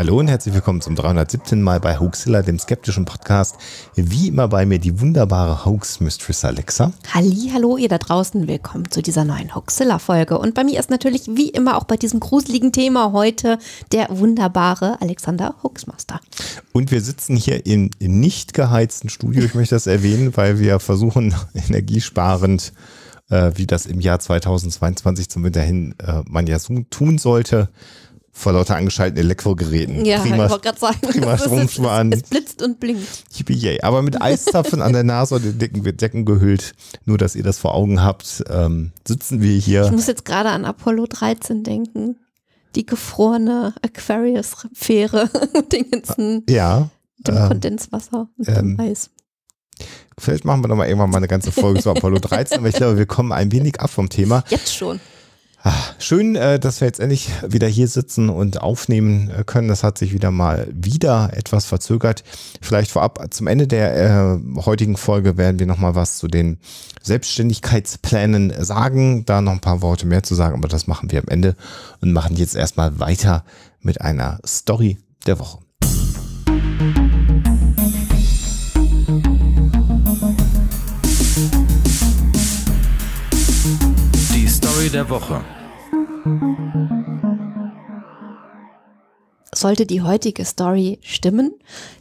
Hallo und herzlich willkommen zum 317. Mal bei Hoaxilla, dem skeptischen Podcast. Wie immer bei mir die wunderbare Hoax Mistress Alexa. Halli, hallo ihr da draußen, willkommen zu dieser neuen Hoaxilla Folge und bei mir ist natürlich wie immer auch bei diesem gruseligen Thema heute der wunderbare Alexander Hoaxmaster. Und wir sitzen hier im nicht geheizten Studio, ich möchte das erwähnen, weil wir versuchen energiesparend äh, wie das im Jahr 2022 zum Winter hin äh, man ja so tun sollte, vor lauter angeschalteten Elektrogeräten. Ja, prima, ich wollte gerade sagen. Prima Stromsparen. Es, es blitzt und blinkt. Yippie, aber mit Eiszapfen an der Nase und den dicken Decken gehüllt, nur dass ihr das vor Augen habt, ähm, sitzen wir hier. Ich muss jetzt gerade an Apollo 13 denken. Die gefrorene Aquarius-Fähre mit dem ganzen ah, ja, dem ähm, Kondenswasser und ähm, dem Eis. Vielleicht machen wir nochmal irgendwann mal eine ganze Folge zu Apollo 13, aber ich glaube, wir kommen ein wenig ab vom Thema. Jetzt schon. Ah, schön, äh, dass wir jetzt endlich wieder hier sitzen und aufnehmen äh, können. Das hat sich wieder mal wieder etwas verzögert. Vielleicht vorab zum Ende der äh, heutigen Folge werden wir nochmal was zu den Selbstständigkeitsplänen sagen. Da noch ein paar Worte mehr zu sagen, aber das machen wir am Ende und machen jetzt erstmal weiter mit einer Story der Woche. Story der Woche. Sollte die heutige Story stimmen,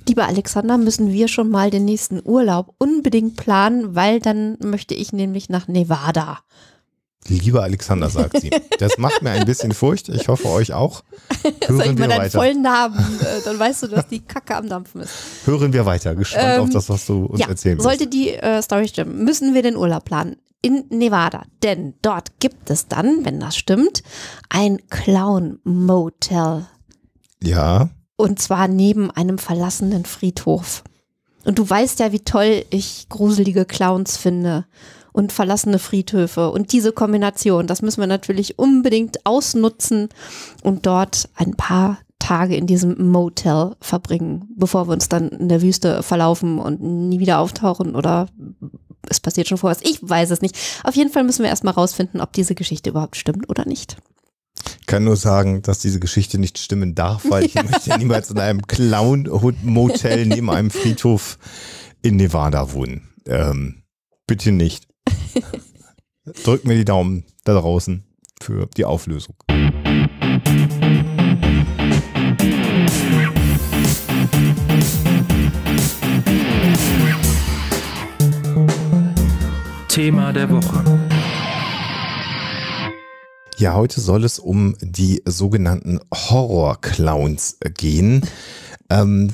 lieber Alexander, müssen wir schon mal den nächsten Urlaub unbedingt planen, weil dann möchte ich nämlich nach Nevada. Lieber Alexander, sagt sie. Das macht mir ein bisschen Furcht. Ich hoffe, euch auch. Hören Sag ich mal deinen weiter. vollen Namen? Äh, dann weißt du, dass die Kacke am Dampfen ist. Hören wir weiter. Gespannt ähm, auf das, was du uns ja, erzählen willst. Sollte die äh, Story stimmen, müssen wir den Urlaub planen. In Nevada. Denn dort gibt es dann, wenn das stimmt, ein Clown-Motel. Ja. Und zwar neben einem verlassenen Friedhof. Und du weißt ja, wie toll ich gruselige Clowns finde und verlassene Friedhöfe. Und diese Kombination, das müssen wir natürlich unbedingt ausnutzen und dort ein paar Tage in diesem Motel verbringen, bevor wir uns dann in der Wüste verlaufen und nie wieder auftauchen oder es passiert schon vorher. Ich weiß es nicht. Auf jeden Fall müssen wir erstmal rausfinden, ob diese Geschichte überhaupt stimmt oder nicht. Ich kann nur sagen, dass diese Geschichte nicht stimmen darf, weil ich ja. möchte niemals in einem Clown-Motel neben einem Friedhof in Nevada wohnen. Ähm, bitte nicht. Drückt mir die Daumen da draußen für die Auflösung. Thema der Woche. Ja, heute soll es um die sogenannten Horror-Clowns gehen. Ähm,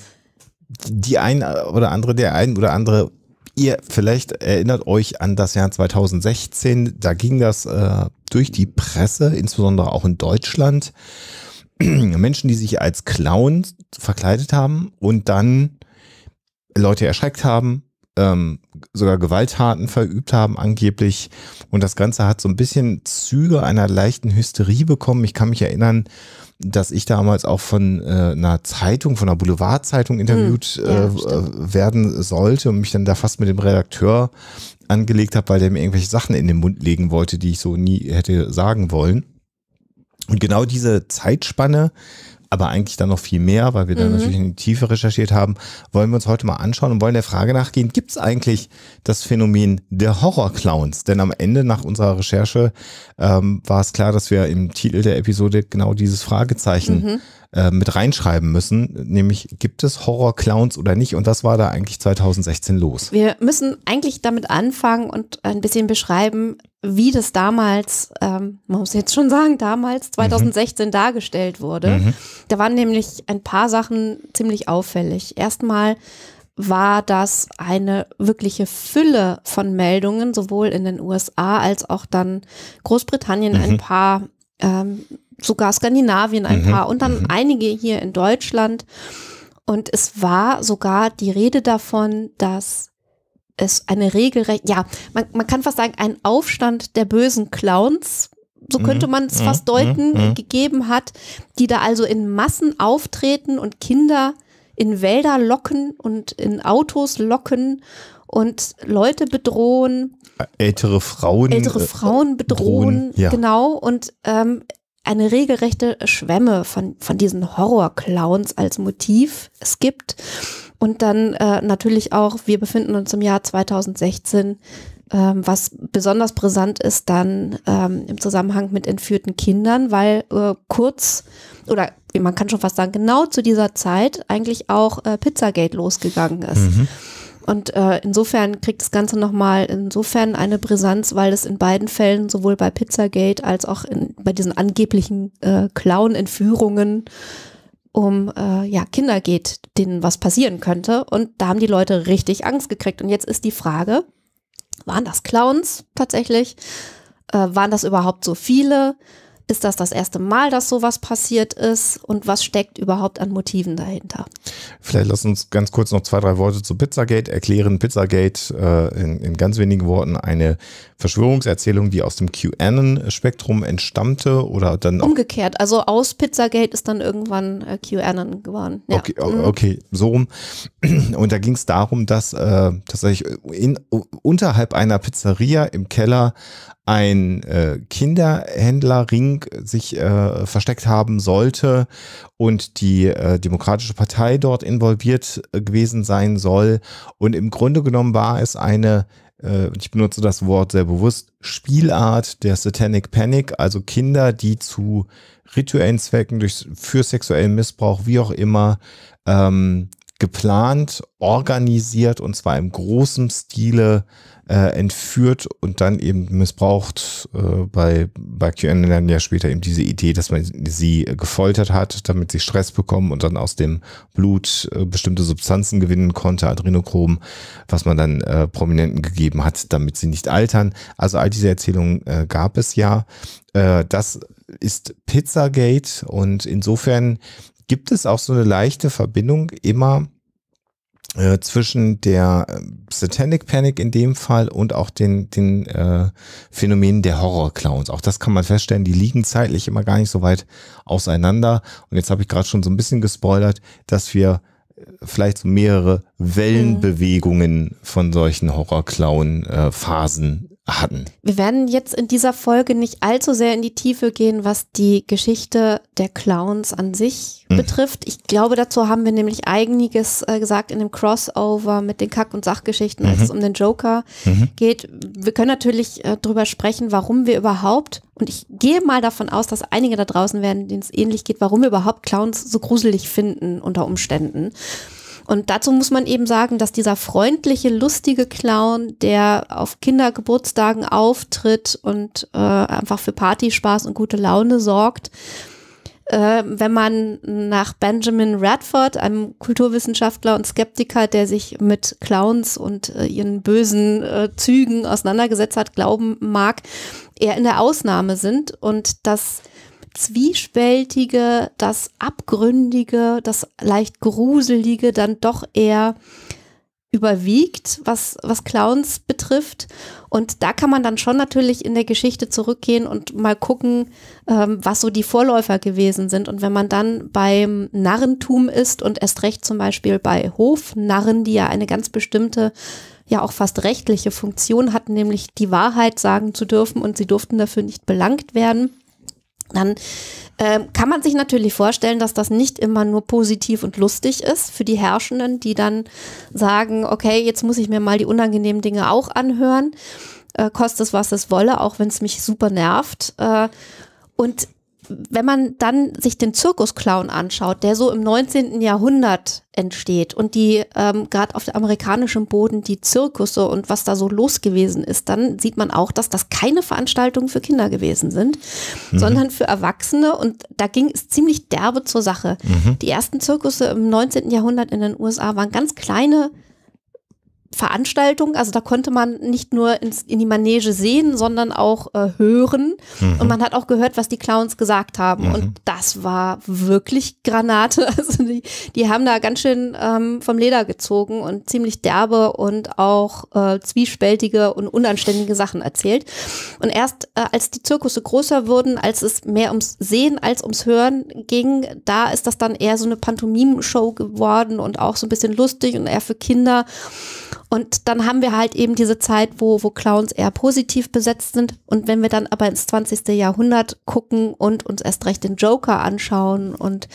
die ein oder andere, der ein oder andere Ihr vielleicht erinnert euch an das Jahr 2016, da ging das äh, durch die Presse, insbesondere auch in Deutschland. Menschen, die sich als Clown verkleidet haben und dann Leute erschreckt haben, ähm, sogar Gewalttaten verübt haben angeblich. Und das Ganze hat so ein bisschen Züge einer leichten Hysterie bekommen. Ich kann mich erinnern, dass ich damals auch von äh, einer Zeitung, von einer Boulevardzeitung interviewt hm, ja, äh, äh, werden sollte und mich dann da fast mit dem Redakteur angelegt habe, weil der mir irgendwelche Sachen in den Mund legen wollte, die ich so nie hätte sagen wollen. Und genau diese Zeitspanne aber eigentlich dann noch viel mehr, weil wir dann mhm. natürlich in die Tiefe recherchiert haben, wollen wir uns heute mal anschauen und wollen der Frage nachgehen, gibt es eigentlich das Phänomen der Horrorclowns? Denn am Ende nach unserer Recherche ähm, war es klar, dass wir im Titel der Episode genau dieses Fragezeichen mhm. Äh, mit reinschreiben müssen, nämlich gibt es Horror-Clowns oder nicht und was war da eigentlich 2016 los? Wir müssen eigentlich damit anfangen und ein bisschen beschreiben, wie das damals, ähm, man muss jetzt schon sagen, damals 2016 mhm. dargestellt wurde. Mhm. Da waren nämlich ein paar Sachen ziemlich auffällig. Erstmal war das eine wirkliche Fülle von Meldungen, sowohl in den USA als auch dann Großbritannien mhm. ein paar ähm, sogar Skandinavien ein mhm. paar und dann mhm. einige hier in Deutschland. Und es war sogar die Rede davon, dass es eine regelrecht, ja, man, man kann fast sagen, ein Aufstand der bösen Clowns, so mhm. könnte man es fast mhm. deuten, mhm. gegeben hat, die da also in Massen auftreten und Kinder in Wälder locken und in Autos locken und Leute bedrohen. Ältere Frauen. Ältere äh, Frauen bedrohen, bedrohen ja. genau. Und ähm, eine regelrechte Schwemme von, von diesen Horror-Clowns als Motiv es gibt. Und dann äh, natürlich auch, wir befinden uns im Jahr 2016, ähm, was besonders brisant ist dann ähm, im Zusammenhang mit entführten Kindern, weil äh, kurz oder man kann schon fast sagen, genau zu dieser Zeit eigentlich auch äh, Pizzagate losgegangen ist. Mhm. Und äh, insofern kriegt das Ganze nochmal insofern eine Brisanz, weil es in beiden Fällen, sowohl bei Pizzagate als auch in, bei diesen angeblichen äh, Clown-Entführungen, um äh, ja, Kinder geht, denen was passieren könnte. Und da haben die Leute richtig Angst gekriegt. Und jetzt ist die Frage, waren das Clowns tatsächlich? Äh, waren das überhaupt so viele? Ist das das erste Mal, dass sowas passiert ist? Und was steckt überhaupt an Motiven dahinter? Vielleicht lass uns ganz kurz noch zwei, drei Worte zu Pizzagate erklären. Pizzagate äh, in, in ganz wenigen Worten eine Verschwörungserzählung, die aus dem QAnon-Spektrum entstammte oder dann Umgekehrt, also aus Pizzagate ist dann irgendwann äh, QAnon geworden. Ja. Okay, mhm. okay, so rum. Und da ging es darum, dass äh, tatsächlich in, unterhalb einer Pizzeria im Keller ein äh, Kinderhändlerring sich äh, versteckt haben sollte und die äh, Demokratische Partei dort involviert äh, gewesen sein soll. Und im Grunde genommen war es eine, äh, ich benutze das Wort sehr bewusst, Spielart der Satanic Panic, also Kinder, die zu rituellen Zwecken durch, für sexuellen Missbrauch, wie auch immer, ähm, geplant, organisiert und zwar im großen Stile äh, entführt und dann eben missbraucht. Äh, bei, bei QAnon dann ja später eben diese Idee, dass man sie äh, gefoltert hat, damit sie Stress bekommen und dann aus dem Blut äh, bestimmte Substanzen gewinnen konnte, Adrenochrom, was man dann äh, Prominenten gegeben hat, damit sie nicht altern. Also all diese Erzählungen äh, gab es ja. Äh, das ist Pizzagate und insofern gibt es auch so eine leichte Verbindung immer äh, zwischen der äh, Satanic Panic in dem Fall und auch den, den äh, Phänomenen der Horror-Clowns. Auch das kann man feststellen, die liegen zeitlich immer gar nicht so weit auseinander. Und jetzt habe ich gerade schon so ein bisschen gespoilert, dass wir äh, vielleicht so mehrere mhm. Wellenbewegungen von solchen horror Horrorclown-Phasen hatten. Wir werden jetzt in dieser Folge nicht allzu sehr in die Tiefe gehen, was die Geschichte der Clowns an sich mhm. betrifft. Ich glaube, dazu haben wir nämlich einiges äh, gesagt in dem Crossover mit den Kack- und Sachgeschichten, mhm. als es um den Joker mhm. geht. Wir können natürlich äh, drüber sprechen, warum wir überhaupt, und ich gehe mal davon aus, dass einige da draußen werden, denen es ähnlich geht, warum wir überhaupt Clowns so gruselig finden unter Umständen. Und dazu muss man eben sagen, dass dieser freundliche, lustige Clown, der auf Kindergeburtstagen auftritt und äh, einfach für Partyspaß und gute Laune sorgt, äh, wenn man nach Benjamin Radford, einem Kulturwissenschaftler und Skeptiker, der sich mit Clowns und äh, ihren bösen äh, Zügen auseinandergesetzt hat, glauben mag, eher in der Ausnahme sind und das Zwiespältige, das Abgründige, das leicht Gruselige dann doch eher überwiegt, was, was Clowns betrifft. Und da kann man dann schon natürlich in der Geschichte zurückgehen und mal gucken, ähm, was so die Vorläufer gewesen sind. Und wenn man dann beim Narrentum ist und erst recht zum Beispiel bei Hofnarren, die ja eine ganz bestimmte, ja auch fast rechtliche Funktion hatten, nämlich die Wahrheit sagen zu dürfen und sie durften dafür nicht belangt werden dann ähm, kann man sich natürlich vorstellen, dass das nicht immer nur positiv und lustig ist für die Herrschenden, die dann sagen, okay, jetzt muss ich mir mal die unangenehmen Dinge auch anhören, äh, kostet es, was es wolle, auch wenn es mich super nervt. Äh, und wenn man dann sich den Zirkusclown anschaut, der so im 19. Jahrhundert entsteht und die ähm, gerade auf amerikanischem Boden die Zirkusse und was da so los gewesen ist, dann sieht man auch, dass das keine Veranstaltungen für Kinder gewesen sind, mhm. sondern für Erwachsene und da ging es ziemlich derbe zur Sache. Mhm. Die ersten Zirkusse im 19. Jahrhundert in den USA waren ganz kleine Veranstaltung. Also da konnte man nicht nur ins, in die Manege sehen, sondern auch äh, hören. Mhm. Und man hat auch gehört, was die Clowns gesagt haben. Mhm. Und das war wirklich Granate. Also die, die haben da ganz schön ähm, vom Leder gezogen und ziemlich derbe und auch äh, zwiespältige und unanständige Sachen erzählt. Und erst äh, als die Zirkusse größer wurden, als es mehr ums Sehen als ums Hören ging, da ist das dann eher so eine Pantomimenshow geworden und auch so ein bisschen lustig und eher für Kinder. Und dann haben wir halt eben diese Zeit, wo, wo Clowns eher positiv besetzt sind. Und wenn wir dann aber ins 20. Jahrhundert gucken und uns erst recht den Joker anschauen und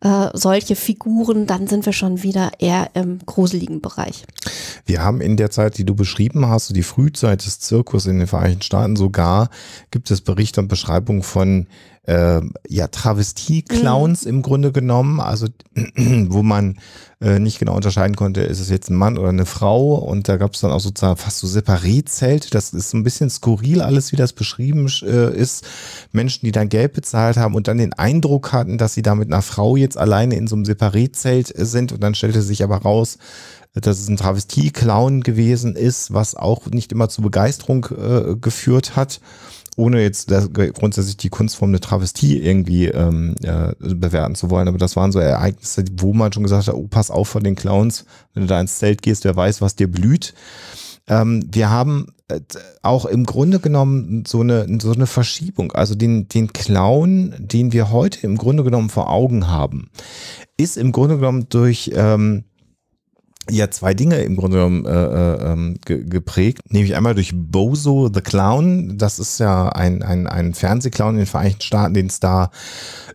äh, solche Figuren, dann sind wir schon wieder eher im gruseligen Bereich. Wir haben in der Zeit, die du beschrieben hast, die Frühzeit des Zirkus in den Vereinigten Staaten sogar, gibt es Berichte und Beschreibungen von äh, ja, Travestie-Clowns mhm. im Grunde genommen, also wo man äh, nicht genau unterscheiden konnte, ist es jetzt ein Mann oder eine Frau und da gab es dann auch sozusagen fast so Separé-Zelte, das ist so ein bisschen skurril alles, wie das beschrieben äh, ist, Menschen, die dann Geld bezahlt haben und dann den Eindruck hatten, dass sie da mit einer Frau jetzt alleine in so einem Separé-Zelt sind und dann stellte sich aber raus, dass es ein Travestie-Clown gewesen ist, was auch nicht immer zu Begeisterung äh, geführt hat ohne jetzt das, grundsätzlich die Kunstform eine Travestie irgendwie ähm, äh, bewerten zu wollen, aber das waren so Ereignisse, wo man schon gesagt hat, oh, pass auf vor den Clowns, wenn du da ins Zelt gehst, wer weiß, was dir blüht. Ähm, wir haben äh, auch im Grunde genommen so eine, so eine Verschiebung. Also den, den Clown, den wir heute im Grunde genommen vor Augen haben, ist im Grunde genommen durch... Ähm, ja zwei Dinge im Grunde genommen äh, äh, ähm, ge geprägt. Nämlich einmal durch Bozo the Clown. Das ist ja ein, ein, ein Fernsehclown in den Vereinigten Staaten, den es da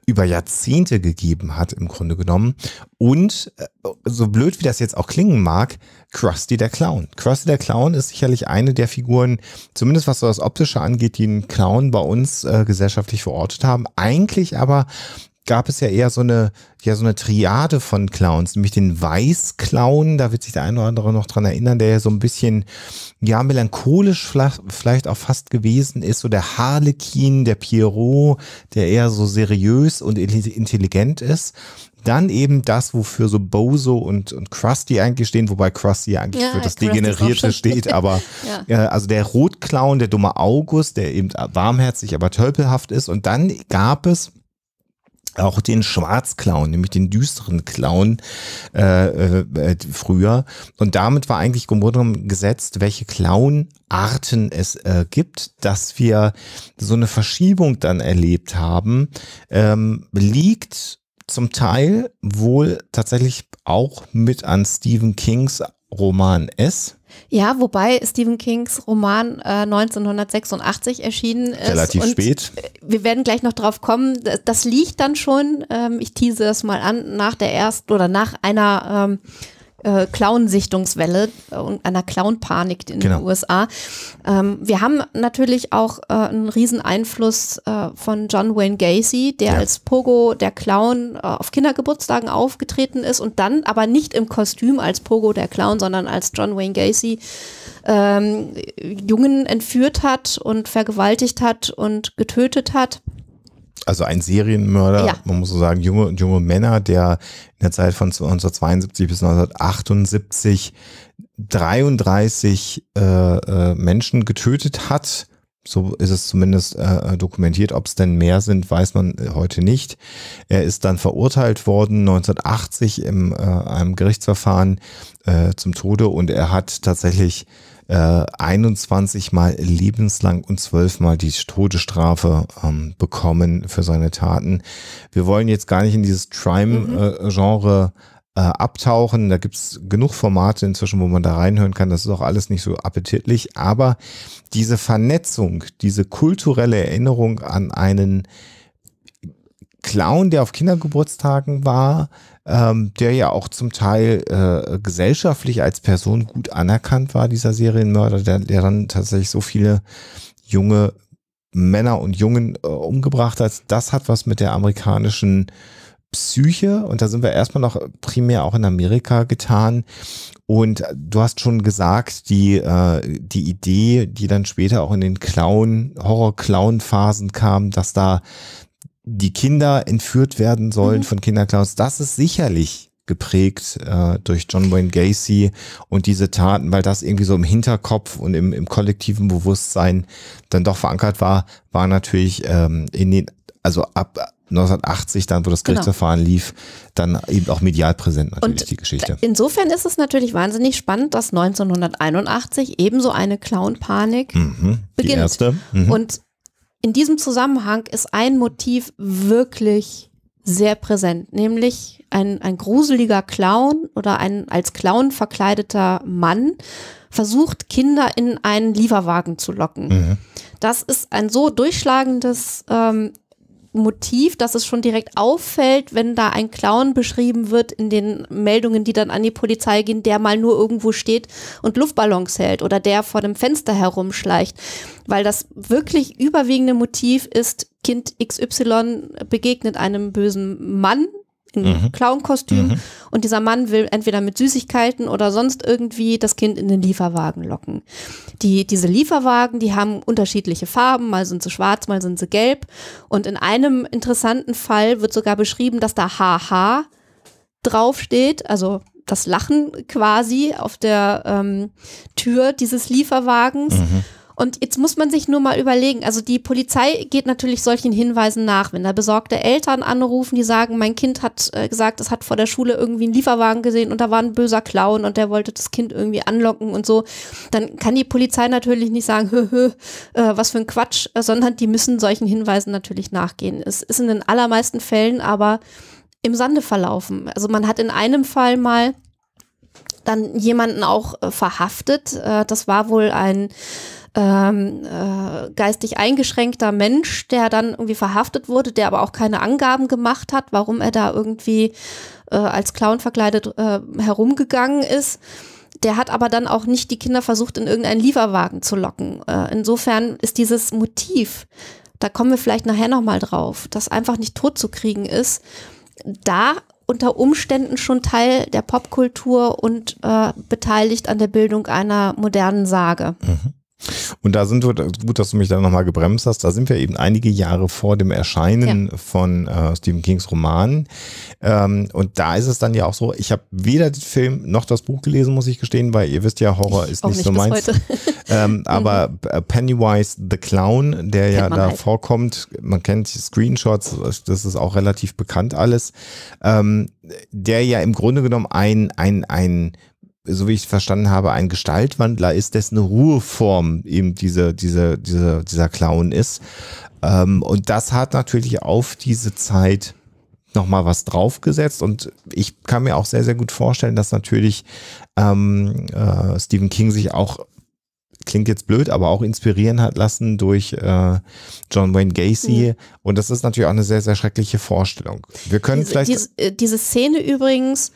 über Jahrzehnte gegeben hat, im Grunde genommen. Und äh, so blöd wie das jetzt auch klingen mag, Krusty der Clown. Krusty der Clown ist sicherlich eine der Figuren, zumindest was so das Optische angeht, die einen Clown bei uns äh, gesellschaftlich verortet haben. Eigentlich aber gab es ja eher so eine, ja, so eine Triade von Clowns, nämlich den Weißclown, da wird sich der eine oder andere noch dran erinnern, der ja so ein bisschen, ja, melancholisch vielleicht auch fast gewesen ist, so der Harlequin, der Pierrot, der eher so seriös und intelligent ist. Dann eben das, wofür so Bozo und, und Krusty eigentlich stehen, wobei Krusty ja eigentlich ja, für das Degenerierte steht, aber ja. äh, also der Rotclown, der dumme August, der eben warmherzig, aber tölpelhaft ist. Und dann gab es auch den Schwarzclown, nämlich den düsteren Clown äh, äh, äh, früher. Und damit war eigentlich genommen gesetzt, welche Clownarten es äh, gibt, dass wir so eine Verschiebung dann erlebt haben, ähm, liegt zum Teil wohl tatsächlich auch mit an Stephen Kings Roman S, ja, wobei Stephen Kings Roman äh, 1986 erschienen ist. Relativ spät. Äh, wir werden gleich noch drauf kommen. Das liegt dann schon, ähm, ich tease das mal an, nach der ersten oder nach einer ähm, äh, Clown-Sichtungswelle und einer Clown-Panik in genau. den USA. Ähm, wir haben natürlich auch äh, einen riesen Einfluss äh, von John Wayne Gacy, der ja. als Pogo, der Clown, äh, auf Kindergeburtstagen aufgetreten ist und dann aber nicht im Kostüm als Pogo, der Clown, sondern als John Wayne Gacy ähm, Jungen entführt hat und vergewaltigt hat und getötet hat also ein Serienmörder, ja. man muss so sagen, junge, junge Männer, der in der Zeit von 1972 bis 1978 33 äh, äh, Menschen getötet hat. So ist es zumindest äh, äh dokumentiert. Ob es denn mehr sind, weiß man äh, heute nicht. Er ist dann verurteilt worden 1980 in äh, einem Gerichtsverfahren zum Tode und er hat tatsächlich äh, 21 Mal lebenslang und 12 Mal die Todesstrafe ähm, bekommen für seine Taten. Wir wollen jetzt gar nicht in dieses Crime-Genre mhm. äh, äh, abtauchen. Da gibt es genug Formate inzwischen, wo man da reinhören kann. Das ist auch alles nicht so appetitlich. Aber diese Vernetzung, diese kulturelle Erinnerung an einen Clown, der auf Kindergeburtstagen war, ähm, der ja auch zum Teil äh, gesellschaftlich als Person gut anerkannt war, dieser Serienmörder, der, der dann tatsächlich so viele junge Männer und Jungen äh, umgebracht hat. Das hat was mit der amerikanischen Psyche, und da sind wir erstmal noch primär auch in Amerika getan. Und du hast schon gesagt, die, äh, die Idee, die dann später auch in den Clown, Horror-Clown-Phasen kam, dass da die Kinder entführt werden sollen mhm. von Kinderclowns, das ist sicherlich geprägt äh, durch John Wayne Gacy und diese Taten, weil das irgendwie so im Hinterkopf und im, im kollektiven Bewusstsein dann doch verankert war, war natürlich ähm, in den, also ab 1980 dann, wo das genau. Gerichtsverfahren genau. lief, dann eben auch medial präsent natürlich und die Geschichte. Insofern ist es natürlich wahnsinnig spannend, dass 1981 ebenso eine Clown-Panik mhm, beginnt. Mhm. Und in diesem Zusammenhang ist ein Motiv wirklich sehr präsent, nämlich ein, ein gruseliger Clown oder ein als Clown verkleideter Mann versucht, Kinder in einen Lieferwagen zu locken. Mhm. Das ist ein so durchschlagendes ähm, Motiv, dass es schon direkt auffällt, wenn da ein Clown beschrieben wird in den Meldungen, die dann an die Polizei gehen, der mal nur irgendwo steht und Luftballons hält oder der vor dem Fenster herumschleicht, weil das wirklich überwiegende Motiv ist, Kind XY begegnet einem bösen Mann in mhm. Clown-Kostüm mhm. und dieser Mann will entweder mit Süßigkeiten oder sonst irgendwie das Kind in den Lieferwagen locken. Die, diese Lieferwagen, die haben unterschiedliche Farben, mal sind sie schwarz, mal sind sie gelb und in einem interessanten Fall wird sogar beschrieben, dass da HH draufsteht, also das Lachen quasi auf der ähm, Tür dieses Lieferwagens. Mhm. Und jetzt muss man sich nur mal überlegen, also die Polizei geht natürlich solchen Hinweisen nach, wenn da besorgte Eltern anrufen, die sagen, mein Kind hat äh, gesagt, es hat vor der Schule irgendwie einen Lieferwagen gesehen und da war ein böser Clown und der wollte das Kind irgendwie anlocken und so, dann kann die Polizei natürlich nicht sagen, hö, hö, äh, was für ein Quatsch, äh, sondern die müssen solchen Hinweisen natürlich nachgehen. Es ist in den allermeisten Fällen aber im Sande verlaufen. Also man hat in einem Fall mal dann jemanden auch äh, verhaftet. Äh, das war wohl ein ähm, äh, geistig eingeschränkter Mensch, der dann irgendwie verhaftet wurde, der aber auch keine Angaben gemacht hat, warum er da irgendwie äh, als Clown verkleidet äh, herumgegangen ist. Der hat aber dann auch nicht die Kinder versucht, in irgendeinen Lieferwagen zu locken. Äh, insofern ist dieses Motiv, da kommen wir vielleicht nachher nochmal drauf, das einfach nicht totzukriegen ist, da unter Umständen schon Teil der Popkultur und äh, beteiligt an der Bildung einer modernen Sage. Mhm. Und da sind wir, gut, dass du mich da nochmal gebremst hast, da sind wir eben einige Jahre vor dem Erscheinen ja. von äh, Stephen Kings Roman. Ähm, und da ist es dann ja auch so, ich habe weder den Film noch das Buch gelesen, muss ich gestehen, weil ihr wisst ja, Horror ist nicht, nicht so meins. ähm, aber mhm. äh, Pennywise the Clown, der ja da halt. vorkommt, man kennt Screenshots, das ist auch relativ bekannt alles, ähm, der ja im Grunde genommen ein, ein, ein so wie ich verstanden habe, ein Gestaltwandler ist, dessen Ruheform eben diese, diese, diese, dieser Clown ist. Ähm, und das hat natürlich auf diese Zeit nochmal was draufgesetzt. Und ich kann mir auch sehr, sehr gut vorstellen, dass natürlich ähm, äh, Stephen King sich auch klingt jetzt blöd, aber auch inspirieren hat lassen durch äh, John Wayne Gacy. Mhm. Und das ist natürlich auch eine sehr, sehr schreckliche Vorstellung. Wir können diese, vielleicht. Diese, äh, diese Szene übrigens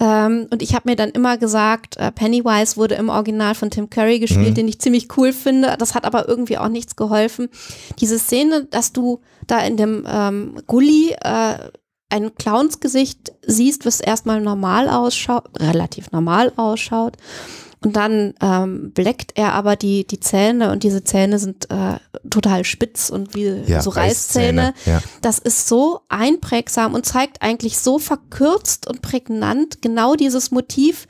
ähm, und ich habe mir dann immer gesagt, äh, Pennywise wurde im Original von Tim Curry gespielt, mhm. den ich ziemlich cool finde. Das hat aber irgendwie auch nichts geholfen. Diese Szene, dass du da in dem ähm, Gully äh, ein Clownsgesicht siehst, was erstmal normal ausschaut, relativ normal ausschaut und dann ähm, bleckt er aber die, die Zähne und diese Zähne sind äh, total spitz und wie ja, so Reißzähne. Reißzähne ja. Das ist so einprägsam und zeigt eigentlich so verkürzt und prägnant genau dieses Motiv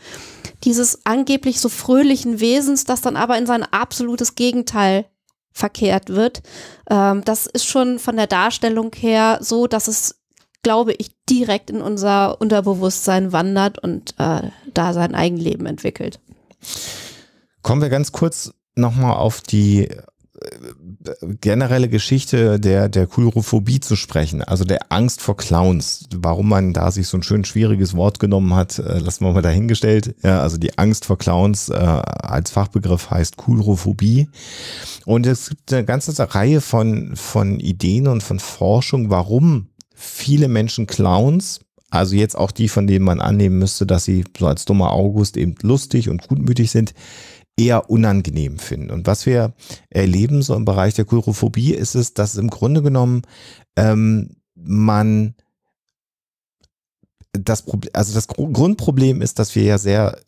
dieses angeblich so fröhlichen Wesens, das dann aber in sein absolutes Gegenteil verkehrt wird. Ähm, das ist schon von der Darstellung her so, dass es glaube ich, direkt in unser Unterbewusstsein wandert und äh, da sein Eigenleben entwickelt. Kommen wir ganz kurz nochmal auf die äh, generelle Geschichte der, der Kulrophobie zu sprechen, also der Angst vor Clowns. Warum man da sich so ein schön schwieriges Wort genommen hat, äh, lassen wir mal dahingestellt. Ja, also die Angst vor Clowns äh, als Fachbegriff heißt Kulrophobie. Und es gibt eine ganze Reihe von, von Ideen und von Forschung, warum viele Menschen Clowns also jetzt auch die, von denen man annehmen müsste, dass sie so als dummer August eben lustig und gutmütig sind, eher unangenehm finden. Und was wir erleben so im Bereich der Kurophobie ist es, dass im Grunde genommen ähm, man das Problem, also das Grundproblem ist, dass wir ja sehr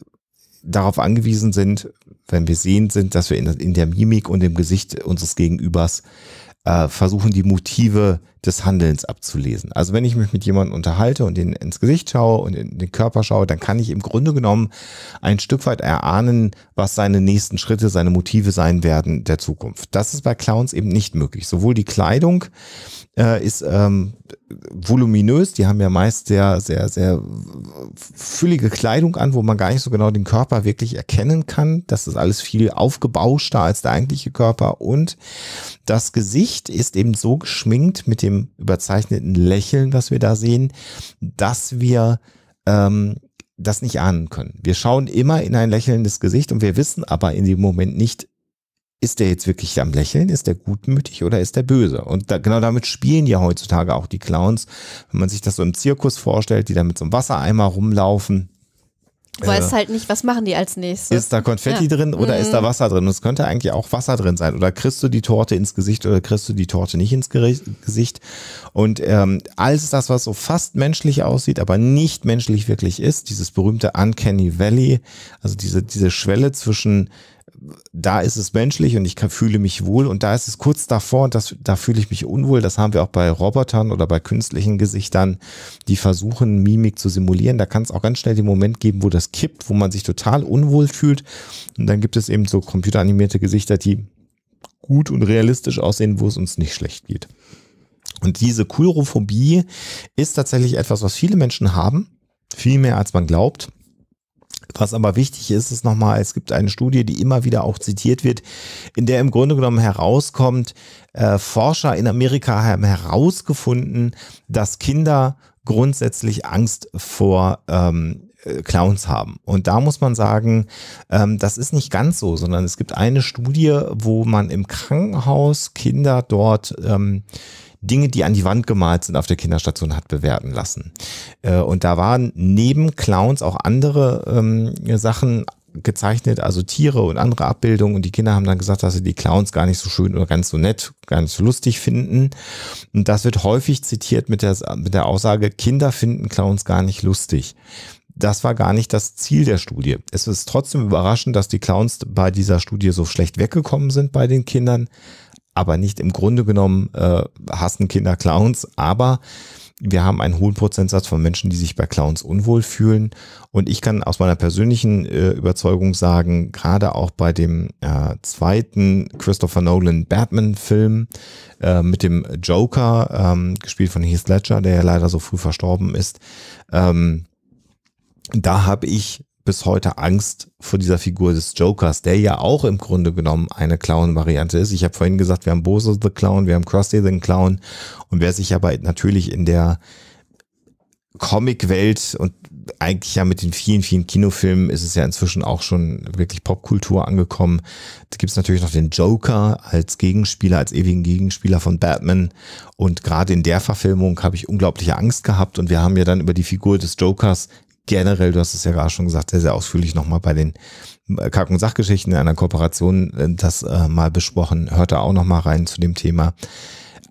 darauf angewiesen sind, wenn wir sehend sind, dass wir in, in der Mimik und im Gesicht unseres Gegenübers äh, äh, versuchen, die Motive des Handelns abzulesen. Also wenn ich mich mit jemandem unterhalte und den ins Gesicht schaue und in den Körper schaue, dann kann ich im Grunde genommen ein Stück weit erahnen, was seine nächsten Schritte, seine Motive sein werden der Zukunft. Das ist bei Clowns eben nicht möglich. Sowohl die Kleidung äh, ist ähm, voluminös. Die haben ja meist sehr, sehr, sehr füllige Kleidung an, wo man gar nicht so genau den Körper wirklich erkennen kann. Das ist alles viel aufgebauschter als der eigentliche Körper. Und das Gesicht ist eben so geschminkt mit dem überzeichneten Lächeln, was wir da sehen, dass wir ähm, das nicht ahnen können. Wir schauen immer in ein lächelndes Gesicht und wir wissen aber in dem Moment nicht, ist der jetzt wirklich am Lächeln? Ist der gutmütig oder ist der böse? Und da, genau damit spielen ja heutzutage auch die Clowns. Wenn man sich das so im Zirkus vorstellt, die da mit so einem Wassereimer rumlaufen. Weiß äh, halt nicht, was machen die als nächstes. Ist da Konfetti ja. drin oder mhm. ist da mhm. Wasser drin? Und es könnte eigentlich auch Wasser drin sein. Oder kriegst du die Torte ins Gesicht oder kriegst du die Torte nicht ins Gesicht? Und ähm, alles das, was so fast menschlich aussieht, aber nicht menschlich wirklich ist, dieses berühmte Uncanny Valley, also diese, diese Schwelle zwischen da ist es menschlich und ich kann, fühle mich wohl und da ist es kurz davor und das, da fühle ich mich unwohl. Das haben wir auch bei Robotern oder bei künstlichen Gesichtern, die versuchen, Mimik zu simulieren. Da kann es auch ganz schnell den Moment geben, wo das kippt, wo man sich total unwohl fühlt. Und dann gibt es eben so computeranimierte Gesichter, die gut und realistisch aussehen, wo es uns nicht schlecht geht. Und diese Kulrophobie ist tatsächlich etwas, was viele Menschen haben, viel mehr als man glaubt. Was aber wichtig ist, ist nochmal, es gibt eine Studie, die immer wieder auch zitiert wird, in der im Grunde genommen herauskommt, äh, Forscher in Amerika haben herausgefunden, dass Kinder grundsätzlich Angst vor ähm, äh, Clowns haben. Und da muss man sagen, ähm, das ist nicht ganz so, sondern es gibt eine Studie, wo man im Krankenhaus Kinder dort ähm, Dinge, die an die Wand gemalt sind, auf der Kinderstation hat bewerten lassen. Äh, und da waren neben Clowns auch andere ähm, Sachen gezeichnet, also Tiere und andere Abbildungen. Und die Kinder haben dann gesagt, dass sie die Clowns gar nicht so schön oder ganz so nett, ganz so lustig finden. Und das wird häufig zitiert mit der, mit der Aussage, Kinder finden Clowns gar nicht lustig. Das war gar nicht das Ziel der Studie. Es ist trotzdem überraschend, dass die Clowns bei dieser Studie so schlecht weggekommen sind bei den Kindern aber nicht im Grunde genommen äh, hassen Kinder Clowns, aber wir haben einen hohen Prozentsatz von Menschen, die sich bei Clowns unwohl fühlen. Und ich kann aus meiner persönlichen äh, Überzeugung sagen, gerade auch bei dem äh, zweiten Christopher Nolan Batman-Film äh, mit dem Joker, ähm, gespielt von Heath Ledger, der ja leider so früh verstorben ist, ähm, da habe ich bis heute Angst vor dieser Figur des Jokers, der ja auch im Grunde genommen eine Clown-Variante ist. Ich habe vorhin gesagt, wir haben Bozo the Clown, wir haben Krusty the Clown und wer sich aber natürlich in der Comic-Welt und eigentlich ja mit den vielen, vielen Kinofilmen ist es ja inzwischen auch schon wirklich Popkultur angekommen. Da gibt es natürlich noch den Joker als Gegenspieler, als ewigen Gegenspieler von Batman. Und gerade in der Verfilmung habe ich unglaubliche Angst gehabt. Und wir haben ja dann über die Figur des Jokers generell, du hast es ja gerade schon gesagt, sehr, sehr ausführlich nochmal bei den äh, Kack- und Sachgeschichten in einer Kooperation äh, das äh, mal besprochen. Hört da auch nochmal rein zu dem Thema.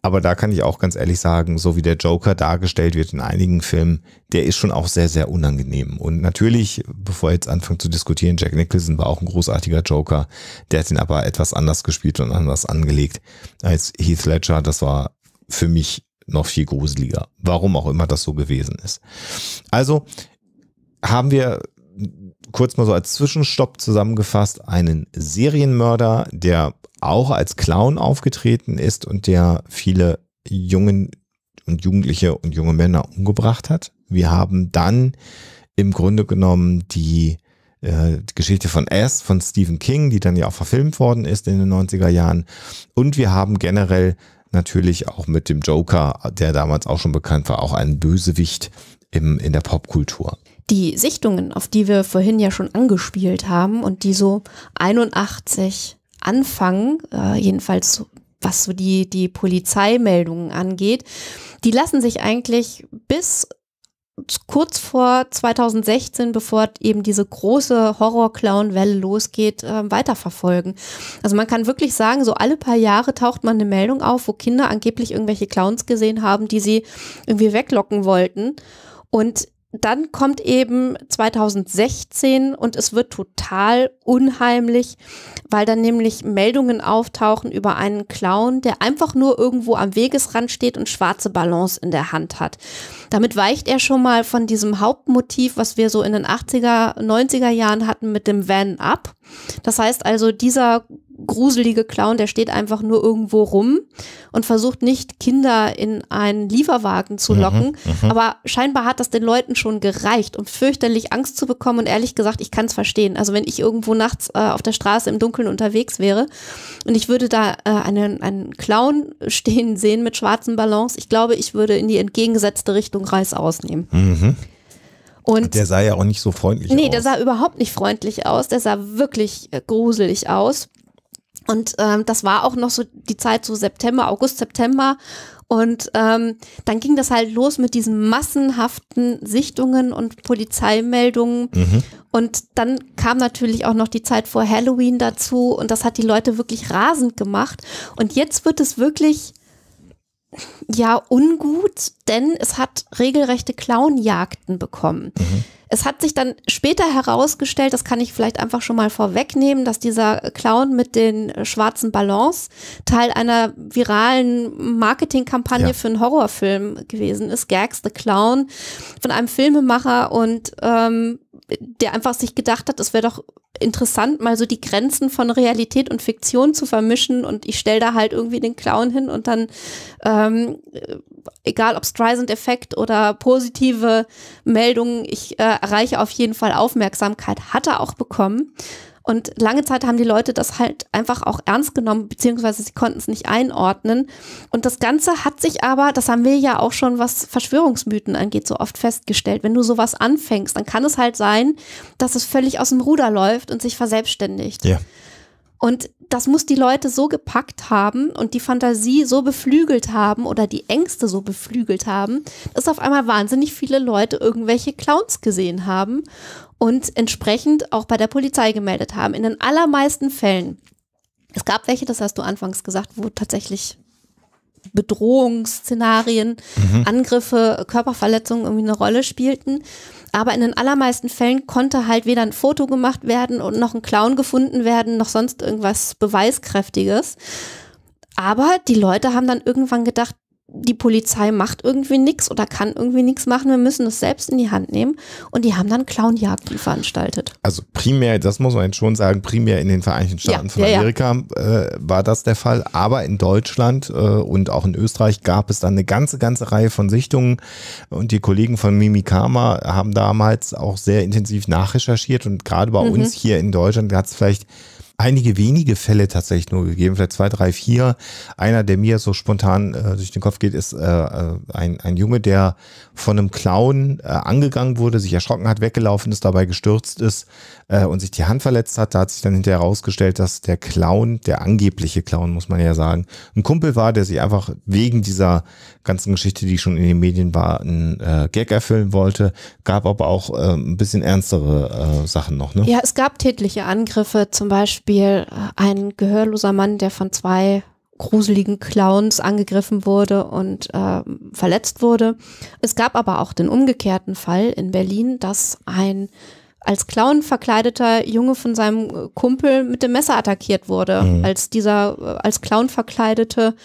Aber da kann ich auch ganz ehrlich sagen, so wie der Joker dargestellt wird in einigen Filmen, der ist schon auch sehr, sehr unangenehm. Und natürlich, bevor ich jetzt anfange zu diskutieren, Jack Nicholson war auch ein großartiger Joker. Der hat ihn aber etwas anders gespielt und anders angelegt als Heath Ledger. Das war für mich noch viel gruseliger. Warum auch immer das so gewesen ist. Also, haben wir kurz mal so als Zwischenstopp zusammengefasst einen Serienmörder, der auch als Clown aufgetreten ist und der viele Jungen und Jugendliche und junge Männer umgebracht hat. Wir haben dann im Grunde genommen die, äh, die Geschichte von S von Stephen King, die dann ja auch verfilmt worden ist in den 90er Jahren. Und wir haben generell natürlich auch mit dem Joker, der damals auch schon bekannt war, auch einen Bösewicht im, in der Popkultur die Sichtungen, auf die wir vorhin ja schon angespielt haben und die so 81 anfangen, äh, jedenfalls was so die, die Polizeimeldungen angeht, die lassen sich eigentlich bis kurz vor 2016, bevor eben diese große Horror-Clown-Welle losgeht, äh, weiterverfolgen. Also man kann wirklich sagen, so alle paar Jahre taucht man eine Meldung auf, wo Kinder angeblich irgendwelche Clowns gesehen haben, die sie irgendwie weglocken wollten. Und dann kommt eben 2016 und es wird total unheimlich, weil dann nämlich Meldungen auftauchen über einen Clown, der einfach nur irgendwo am Wegesrand steht und schwarze Ballons in der Hand hat. Damit weicht er schon mal von diesem Hauptmotiv, was wir so in den 80er, 90er Jahren hatten mit dem Van ab. Das heißt also, dieser gruselige Clown, der steht einfach nur irgendwo rum und versucht nicht, Kinder in einen Lieferwagen zu mhm, locken. Mhm, aber scheinbar hat das den Leuten schon gereicht, um fürchterlich Angst zu bekommen. Und ehrlich gesagt, ich kann es verstehen. Also wenn ich irgendwo nachts äh, auf der Straße im Dunkeln unterwegs wäre und ich würde da äh, einen, einen Clown stehen sehen mit schwarzen Ballons, ich glaube, ich würde in die entgegengesetzte Richtung Reis ausnehmen. Mhm. Und der sah ja auch nicht so freundlich nee, aus. Nee, der sah überhaupt nicht freundlich aus. Der sah wirklich äh, gruselig aus. Und ähm, das war auch noch so die Zeit so September, August, September. Und ähm, dann ging das halt los mit diesen massenhaften Sichtungen und Polizeimeldungen. Mhm. Und dann kam natürlich auch noch die Zeit vor Halloween dazu. Und das hat die Leute wirklich rasend gemacht. Und jetzt wird es wirklich ja ungut, denn es hat regelrechte Clownjagden bekommen. Mhm. Es hat sich dann später herausgestellt, das kann ich vielleicht einfach schon mal vorwegnehmen, dass dieser Clown mit den schwarzen Ballons Teil einer viralen Marketingkampagne ja. für einen Horrorfilm gewesen ist, Gags the Clown, von einem Filmemacher und ähm, der einfach sich gedacht hat, es wäre doch interessant, mal so die Grenzen von Realität und Fiktion zu vermischen und ich stelle da halt irgendwie den Clown hin und dann, ähm, äh, egal ob Streisand-Effekt oder positive Meldungen, ich äh, erreiche auf jeden Fall Aufmerksamkeit, hat er auch bekommen. Und lange Zeit haben die Leute das halt einfach auch ernst genommen, beziehungsweise sie konnten es nicht einordnen. Und das Ganze hat sich aber, das haben wir ja auch schon, was Verschwörungsmythen angeht, so oft festgestellt. Wenn du sowas anfängst, dann kann es halt sein, dass es völlig aus dem Ruder läuft und sich verselbstständigt. Ja. Und das muss die Leute so gepackt haben und die Fantasie so beflügelt haben oder die Ängste so beflügelt haben, dass auf einmal wahnsinnig viele Leute irgendwelche Clowns gesehen haben und entsprechend auch bei der Polizei gemeldet haben. In den allermeisten Fällen. Es gab welche, das hast du anfangs gesagt, wo tatsächlich Bedrohungsszenarien, mhm. Angriffe, Körperverletzungen irgendwie eine Rolle spielten. Aber in den allermeisten Fällen konnte halt weder ein Foto gemacht werden und noch ein Clown gefunden werden, noch sonst irgendwas Beweiskräftiges. Aber die Leute haben dann irgendwann gedacht, die Polizei macht irgendwie nichts oder kann irgendwie nichts machen. Wir müssen es selbst in die Hand nehmen. Und die haben dann Clownjagden veranstaltet. Also primär, das muss man jetzt schon sagen, primär in den Vereinigten Staaten ja, von Amerika ja. Äh, war das der Fall. Aber in Deutschland äh, und auch in Österreich gab es dann eine ganze, ganze Reihe von Sichtungen. Und die Kollegen von Mimikama haben damals auch sehr intensiv nachrecherchiert. Und gerade bei mhm. uns hier in Deutschland hat es vielleicht einige wenige Fälle tatsächlich nur gegeben, vielleicht zwei, drei, vier. Einer, der mir so spontan äh, durch den Kopf geht, ist äh, äh, ein, ein Junge, der von einem Clown äh, angegangen wurde, sich erschrocken hat, weggelaufen ist, dabei gestürzt ist äh, und sich die Hand verletzt hat. Da hat sich dann hinterher herausgestellt, dass der Clown, der angebliche Clown, muss man ja sagen, ein Kumpel war, der sich einfach wegen dieser ganzen Geschichte, die schon in den Medien war, ein äh, Gag erfüllen wollte. Gab aber auch äh, ein bisschen ernstere äh, Sachen noch. Ne? Ja, es gab tätliche Angriffe, zum Beispiel Beispiel ein gehörloser Mann, der von zwei gruseligen Clowns angegriffen wurde und äh, verletzt wurde. Es gab aber auch den umgekehrten Fall in Berlin, dass ein als Clown verkleideter Junge von seinem äh, Kumpel mit dem Messer attackiert wurde, mhm. als dieser äh, als Clown verkleidete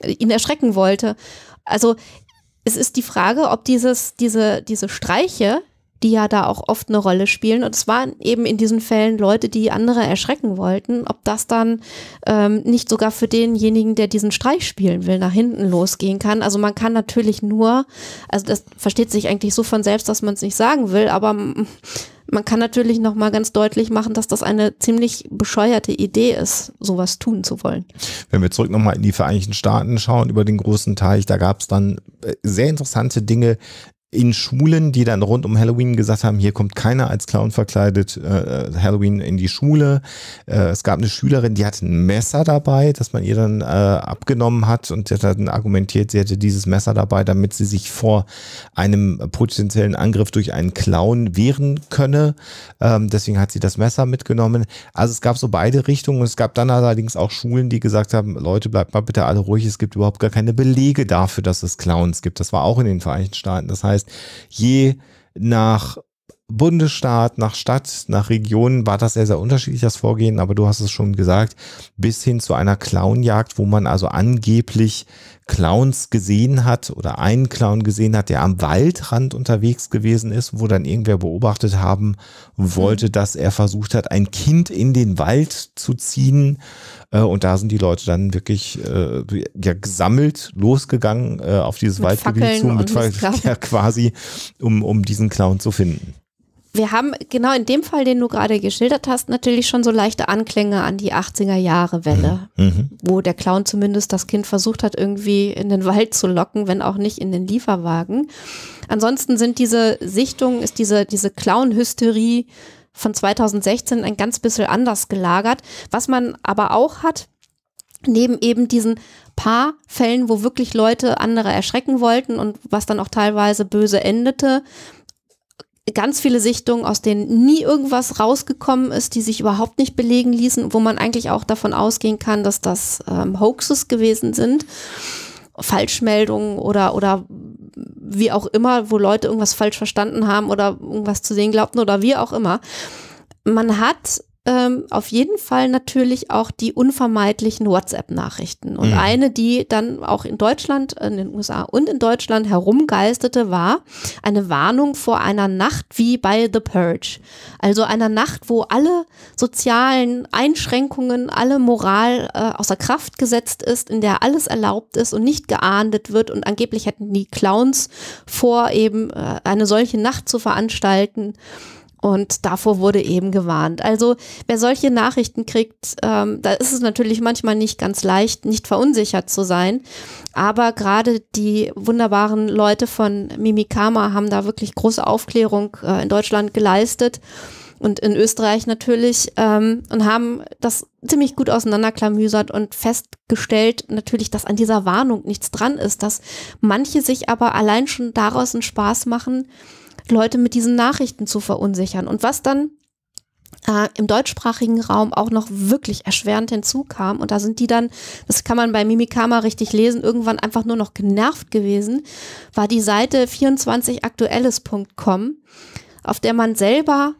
äh, ihn erschrecken wollte. Also es ist die Frage, ob dieses, diese, diese Streiche, die ja da auch oft eine Rolle spielen. Und es waren eben in diesen Fällen Leute, die andere erschrecken wollten. Ob das dann ähm, nicht sogar für denjenigen, der diesen Streich spielen will, nach hinten losgehen kann. Also man kann natürlich nur, also das versteht sich eigentlich so von selbst, dass man es nicht sagen will, aber man kann natürlich noch mal ganz deutlich machen, dass das eine ziemlich bescheuerte Idee ist, sowas tun zu wollen. Wenn wir zurück noch mal in die Vereinigten Staaten schauen über den großen Teich, da gab es dann äh, sehr interessante Dinge, in Schulen, die dann rund um Halloween gesagt haben, hier kommt keiner als Clown verkleidet äh, äh Halloween in die Schule. Äh, es gab eine Schülerin, die hatte ein Messer dabei, das man ihr dann äh, abgenommen hat und hat dann argumentiert, sie hätte dieses Messer dabei, damit sie sich vor einem potenziellen Angriff durch einen Clown wehren könne. Ähm, deswegen hat sie das Messer mitgenommen. Also es gab so beide Richtungen. und Es gab dann allerdings auch Schulen, die gesagt haben, Leute, bleibt mal bitte alle ruhig, es gibt überhaupt gar keine Belege dafür, dass es Clowns gibt. Das war auch in den Vereinigten Staaten. Das heißt, heißt, je nach Bundesstaat, nach Stadt, nach Region war das sehr, sehr unterschiedlich, das Vorgehen, aber du hast es schon gesagt, bis hin zu einer Clownjagd, wo man also angeblich Clowns gesehen hat oder einen Clown gesehen hat, der am Waldrand unterwegs gewesen ist, wo dann irgendwer beobachtet haben wollte, mhm. dass er versucht hat, ein Kind in den Wald zu ziehen. Äh, und da sind die Leute dann wirklich äh, ja, gesammelt losgegangen äh, auf dieses mit Waldgebiet Fackeln zu, mit ja, quasi, um, um diesen Clown zu finden wir haben genau in dem Fall, den du gerade geschildert hast, natürlich schon so leichte Anklänge an die 80er Jahre Welle, mhm, mhm. wo der Clown zumindest das Kind versucht hat, irgendwie in den Wald zu locken, wenn auch nicht in den Lieferwagen. Ansonsten sind diese Sichtungen, ist diese, diese Clown-Hysterie von 2016 ein ganz bisschen anders gelagert. Was man aber auch hat, neben eben diesen paar Fällen, wo wirklich Leute andere erschrecken wollten und was dann auch teilweise böse endete, ganz viele Sichtungen, aus denen nie irgendwas rausgekommen ist, die sich überhaupt nicht belegen ließen, wo man eigentlich auch davon ausgehen kann, dass das ähm, Hoaxes gewesen sind, Falschmeldungen oder, oder wie auch immer, wo Leute irgendwas falsch verstanden haben oder irgendwas zu sehen glaubten oder wie auch immer. Man hat ähm, auf jeden Fall natürlich auch die unvermeidlichen WhatsApp-Nachrichten. Und mhm. eine, die dann auch in Deutschland, äh, in den USA und in Deutschland herumgeisterte, war eine Warnung vor einer Nacht wie bei The Purge. Also einer Nacht, wo alle sozialen Einschränkungen, alle Moral äh, außer Kraft gesetzt ist, in der alles erlaubt ist und nicht geahndet wird. Und angeblich hätten die Clowns vor, eben äh, eine solche Nacht zu veranstalten. Und davor wurde eben gewarnt. Also wer solche Nachrichten kriegt, ähm, da ist es natürlich manchmal nicht ganz leicht, nicht verunsichert zu sein. Aber gerade die wunderbaren Leute von Mimikama haben da wirklich große Aufklärung äh, in Deutschland geleistet und in Österreich natürlich ähm, und haben das ziemlich gut auseinanderklamüsert und festgestellt natürlich, dass an dieser Warnung nichts dran ist, dass manche sich aber allein schon daraus einen Spaß machen, Leute mit diesen Nachrichten zu verunsichern. Und was dann äh, im deutschsprachigen Raum auch noch wirklich erschwerend hinzukam. Und da sind die dann, das kann man bei Mimikama richtig lesen, irgendwann einfach nur noch genervt gewesen, war die Seite 24aktuelles.com, auf der man selber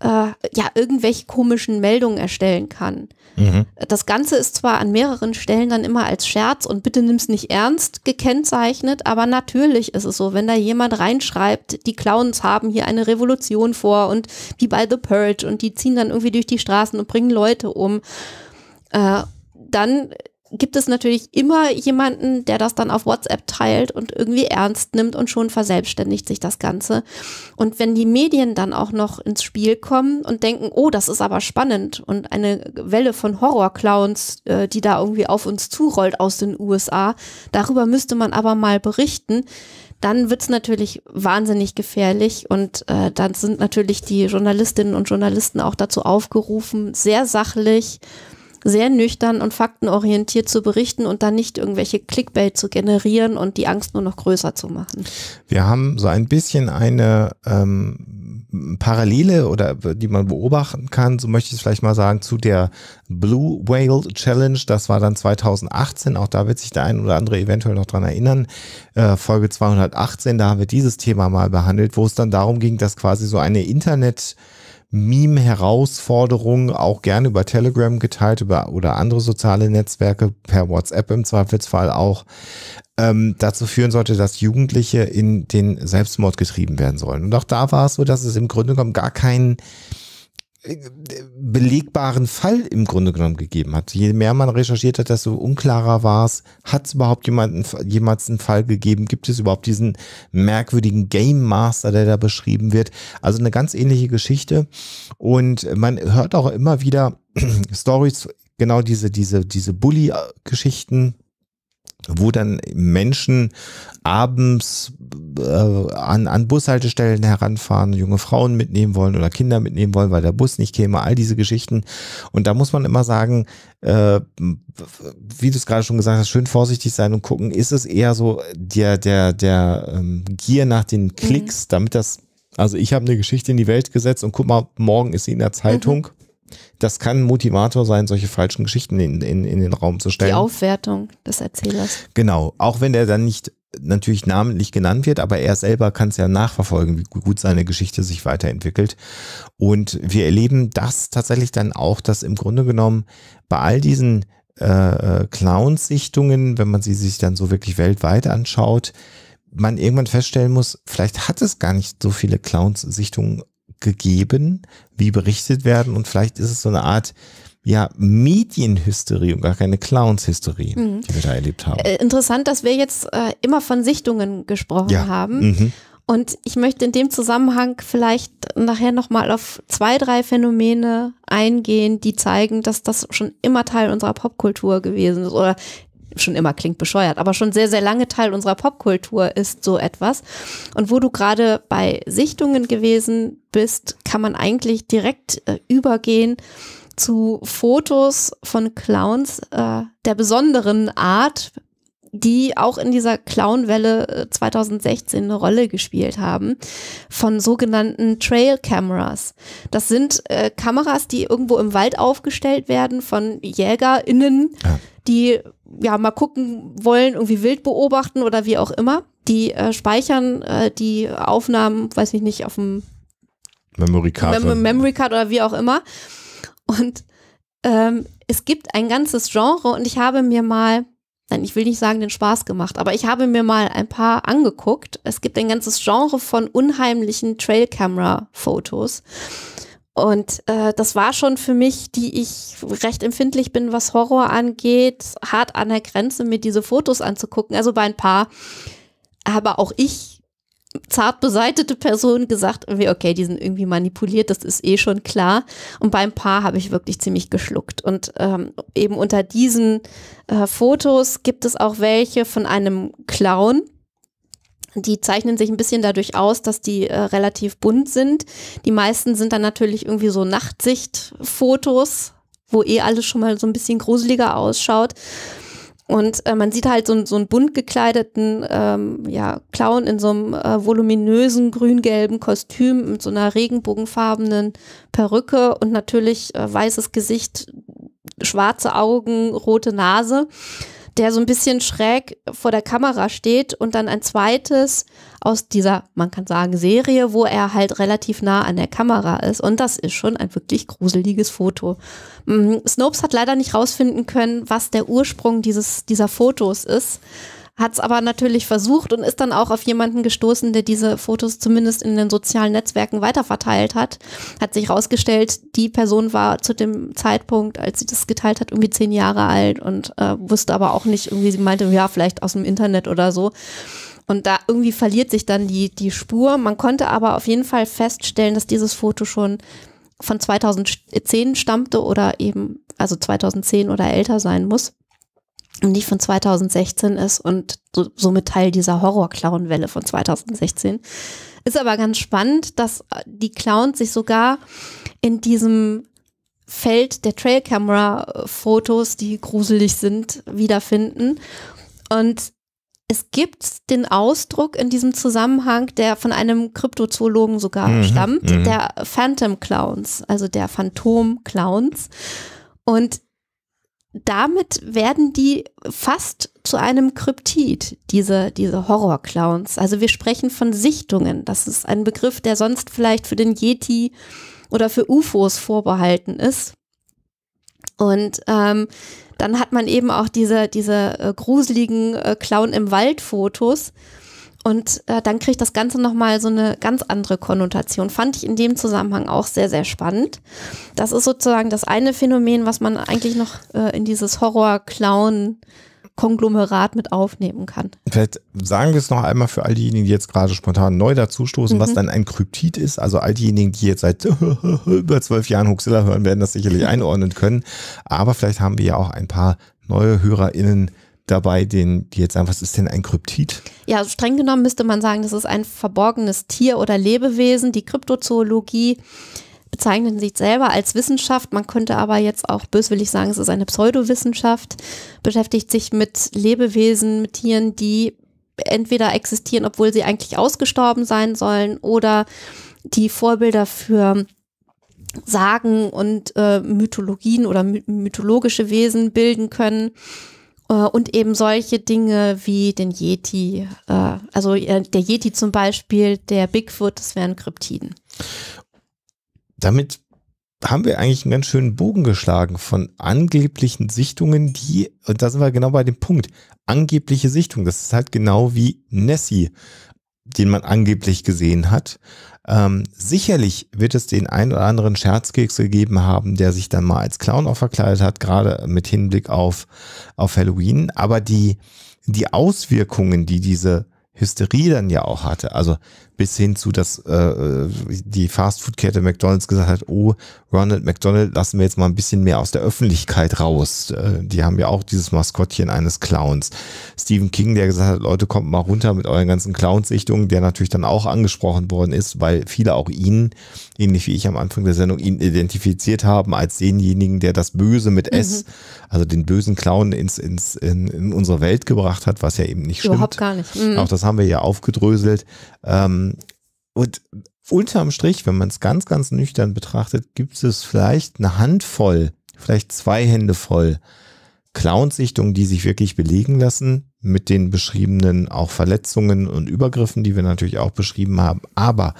äh, ja, irgendwelche komischen Meldungen erstellen kann. Mhm. Das Ganze ist zwar an mehreren Stellen dann immer als Scherz und bitte nimm's nicht ernst gekennzeichnet, aber natürlich ist es so, wenn da jemand reinschreibt, die Clowns haben hier eine Revolution vor und wie bei The Purge und die ziehen dann irgendwie durch die Straßen und bringen Leute um, äh, dann gibt es natürlich immer jemanden, der das dann auf WhatsApp teilt und irgendwie ernst nimmt und schon verselbstständigt sich das Ganze. Und wenn die Medien dann auch noch ins Spiel kommen und denken, oh, das ist aber spannend und eine Welle von Horrorclowns, äh, die da irgendwie auf uns zurollt aus den USA, darüber müsste man aber mal berichten dann wird's natürlich wahnsinnig gefährlich und äh, dann sind natürlich die Journalistinnen und Journalisten auch dazu aufgerufen, sehr sachlich, sehr nüchtern und faktenorientiert zu berichten und dann nicht irgendwelche Clickbait zu generieren und die Angst nur noch größer zu machen. Wir haben so ein bisschen eine ähm, Parallele oder die man beobachten kann, so möchte ich es vielleicht mal sagen, zu der Blue Whale Challenge. Das war dann 2018. Auch da wird sich der ein oder andere eventuell noch dran erinnern. Äh, Folge 218, da haben wir dieses Thema mal behandelt, wo es dann darum ging, dass quasi so eine Internet- Meme-Herausforderungen auch gerne über Telegram geteilt über, oder andere soziale Netzwerke, per WhatsApp im Zweifelsfall auch, ähm, dazu führen sollte, dass Jugendliche in den Selbstmord getrieben werden sollen. Und auch da war es so, dass es im Grunde genommen gar keinen belegbaren Fall im Grunde genommen gegeben hat. Je mehr man recherchiert hat, desto unklarer war es. Hat es überhaupt jemanden, jemals einen Fall gegeben? Gibt es überhaupt diesen merkwürdigen Game Master, der da beschrieben wird? Also eine ganz ähnliche Geschichte. Und man hört auch immer wieder Stories, genau diese, diese, diese Bully-Geschichten wo dann Menschen abends äh, an, an Bushaltestellen heranfahren, junge Frauen mitnehmen wollen oder Kinder mitnehmen wollen, weil der Bus nicht käme, all diese Geschichten. Und da muss man immer sagen, äh, wie du es gerade schon gesagt hast, schön vorsichtig sein und gucken, ist es eher so der, der, der ähm, Gier nach den Klicks, mhm. damit das, also ich habe eine Geschichte in die Welt gesetzt und guck mal, morgen ist sie in der mhm. Zeitung. Mhm das kann Motivator sein, solche falschen Geschichten in, in, in den Raum zu stellen. Die Aufwertung des Erzählers. Genau, auch wenn der dann nicht natürlich namentlich genannt wird, aber er selber kann es ja nachverfolgen, wie gut seine Geschichte sich weiterentwickelt. Und wir erleben das tatsächlich dann auch, dass im Grunde genommen bei all diesen äh, äh Clown-Sichtungen, wenn man sie sich dann so wirklich weltweit anschaut, man irgendwann feststellen muss, vielleicht hat es gar nicht so viele Clowns-Sichtungen gegeben, wie berichtet werden und vielleicht ist es so eine Art ja, Medienhysterie und gar keine Clowns-Hysterie, mhm. die wir da erlebt haben. Äh, interessant, dass wir jetzt äh, immer von Sichtungen gesprochen ja. haben. Mhm. Und ich möchte in dem Zusammenhang vielleicht nachher nochmal auf zwei, drei Phänomene eingehen, die zeigen, dass das schon immer Teil unserer Popkultur gewesen ist oder schon immer klingt bescheuert, aber schon sehr, sehr lange Teil unserer Popkultur ist so etwas. Und wo du gerade bei Sichtungen gewesen bist, kann man eigentlich direkt äh, übergehen zu Fotos von Clowns äh, der besonderen Art, die auch in dieser Clownwelle 2016 äh, eine Rolle gespielt haben, von sogenannten Trail Cameras. Das sind äh, Kameras, die irgendwo im Wald aufgestellt werden von JägerInnen, ja. die ja mal gucken wollen, irgendwie wild beobachten oder wie auch immer. Die äh, speichern äh, die Aufnahmen, weiß ich nicht, auf dem Memory Card, Mem Memory Card oder wie auch immer. Und ähm, es gibt ein ganzes Genre und ich habe mir mal, nein, ich will nicht sagen, den Spaß gemacht, aber ich habe mir mal ein paar angeguckt. Es gibt ein ganzes Genre von unheimlichen Trail-Camera-Fotos. Und äh, das war schon für mich, die ich recht empfindlich bin, was Horror angeht, hart an der Grenze, mir diese Fotos anzugucken. Also bei ein paar, aber auch ich, zart beseitete Person, gesagt, okay, die sind irgendwie manipuliert, das ist eh schon klar. Und bei ein paar habe ich wirklich ziemlich geschluckt. Und ähm, eben unter diesen äh, Fotos gibt es auch welche von einem Clown die zeichnen sich ein bisschen dadurch aus, dass die äh, relativ bunt sind. Die meisten sind dann natürlich irgendwie so Nachtsichtfotos, wo eh alles schon mal so ein bisschen gruseliger ausschaut. Und äh, man sieht halt so, so einen bunt gekleideten ähm, ja, Clown in so einem äh, voluminösen grün-gelben Kostüm mit so einer regenbogenfarbenen Perücke und natürlich äh, weißes Gesicht, schwarze Augen, rote Nase der so ein bisschen schräg vor der Kamera steht und dann ein zweites aus dieser, man kann sagen, Serie, wo er halt relativ nah an der Kamera ist. Und das ist schon ein wirklich gruseliges Foto. Mhm, Snopes hat leider nicht rausfinden können, was der Ursprung dieses, dieser Fotos ist hat es aber natürlich versucht und ist dann auch auf jemanden gestoßen, der diese Fotos zumindest in den sozialen Netzwerken weiterverteilt hat. Hat sich herausgestellt, die Person war zu dem Zeitpunkt, als sie das geteilt hat, irgendwie zehn Jahre alt und äh, wusste aber auch nicht, irgendwie sie meinte, ja, vielleicht aus dem Internet oder so. Und da irgendwie verliert sich dann die, die Spur. Man konnte aber auf jeden Fall feststellen, dass dieses Foto schon von 2010 stammte oder eben, also 2010 oder älter sein muss und die von 2016 ist und so, somit Teil dieser Horror-Clown-Welle von 2016. Ist aber ganz spannend, dass äh, die Clowns sich sogar in diesem Feld der Trail-Camera-Fotos, die gruselig sind, wiederfinden. Und es gibt den Ausdruck in diesem Zusammenhang, der von einem Kryptozoologen sogar mhm, stammt, mhm. der Phantom Clowns, also der Phantom Clowns. Und damit werden die fast zu einem Kryptid, diese, diese Horrorclowns. Also wir sprechen von Sichtungen. Das ist ein Begriff, der sonst vielleicht für den Yeti oder für UFOs vorbehalten ist. Und ähm, dann hat man eben auch diese, diese äh, gruseligen äh, Clown im Wald-Fotos. Und äh, dann kriegt das Ganze nochmal so eine ganz andere Konnotation. Fand ich in dem Zusammenhang auch sehr, sehr spannend. Das ist sozusagen das eine Phänomen, was man eigentlich noch äh, in dieses Horror-Clown Konglomerat mit aufnehmen kann. Vielleicht sagen wir es noch einmal für all diejenigen, die jetzt gerade spontan neu dazustoßen, mhm. was dann ein Kryptid ist. Also all diejenigen, die jetzt seit über zwölf Jahren Huxilla hören, werden das sicherlich einordnen können. Aber vielleicht haben wir ja auch ein paar neue HörerInnen, dabei, den die jetzt einfach, was ist denn ein Kryptid? Ja, also streng genommen müsste man sagen, das ist ein verborgenes Tier oder Lebewesen. Die Kryptozoologie bezeichnet sich selber als Wissenschaft. Man könnte aber jetzt auch böswillig sagen, es ist eine Pseudowissenschaft. Beschäftigt sich mit Lebewesen, mit Tieren, die entweder existieren, obwohl sie eigentlich ausgestorben sein sollen oder die Vorbilder für Sagen und äh, Mythologien oder mythologische Wesen bilden können. Äh, und eben solche Dinge wie den Yeti. Äh, also äh, der Yeti zum Beispiel, der Bigfoot, das wären Kryptiden. Damit haben wir eigentlich einen ganz schönen Bogen geschlagen von angeblichen Sichtungen, die, und da sind wir genau bei dem Punkt, angebliche Sichtungen, Das ist halt genau wie Nessie den man angeblich gesehen hat. Ähm, sicherlich wird es den ein oder anderen Scherzkeks gegeben haben, der sich dann mal als Clown auch verkleidet hat, gerade mit Hinblick auf, auf Halloween. Aber die, die Auswirkungen, die diese Hysterie dann ja auch hatte, also bis hin zu, dass äh, äh, die Fastfood-Kette McDonald's gesagt hat, oh, Ronald McDonald lassen wir jetzt mal ein bisschen mehr aus der Öffentlichkeit raus. Äh, die haben ja auch dieses Maskottchen eines Clowns. Stephen King, der gesagt hat, Leute, kommt mal runter mit euren ganzen Clownsichtungen, der natürlich dann auch angesprochen worden ist, weil viele auch ihn, ähnlich wie ich am Anfang der Sendung, ihn identifiziert haben als denjenigen, der das Böse mit mhm. S, also den bösen Clown ins, ins, in, in unsere Welt gebracht hat, was ja eben nicht Überhaupt stimmt. Überhaupt gar nicht. Mhm. Auch das haben wir ja aufgedröselt. Ähm, ähm, und unterm Strich, wenn man es ganz, ganz nüchtern betrachtet, gibt es vielleicht eine Handvoll, vielleicht zwei Hände voll Clownsichtungen, die sich wirklich belegen lassen mit den beschriebenen auch Verletzungen und Übergriffen, die wir natürlich auch beschrieben haben. Aber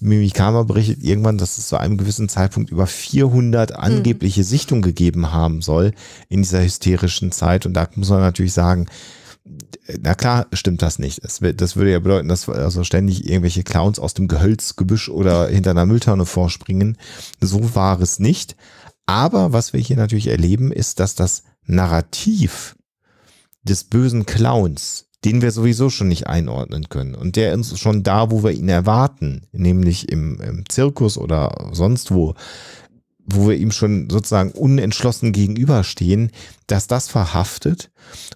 Mimikama berichtet irgendwann, dass es zu einem gewissen Zeitpunkt über 400 hm. angebliche Sichtungen gegeben haben soll in dieser hysterischen Zeit. Und da muss man natürlich sagen, na klar stimmt das nicht. Das, das würde ja bedeuten, dass also ständig irgendwelche Clowns aus dem Gehölzgebüsch oder hinter einer Mülltonne vorspringen. So war es nicht. Aber was wir hier natürlich erleben, ist, dass das Narrativ des bösen Clowns, den wir sowieso schon nicht einordnen können und der uns schon da, wo wir ihn erwarten, nämlich im, im Zirkus oder sonst wo, wo wir ihm schon sozusagen unentschlossen gegenüberstehen, dass das verhaftet.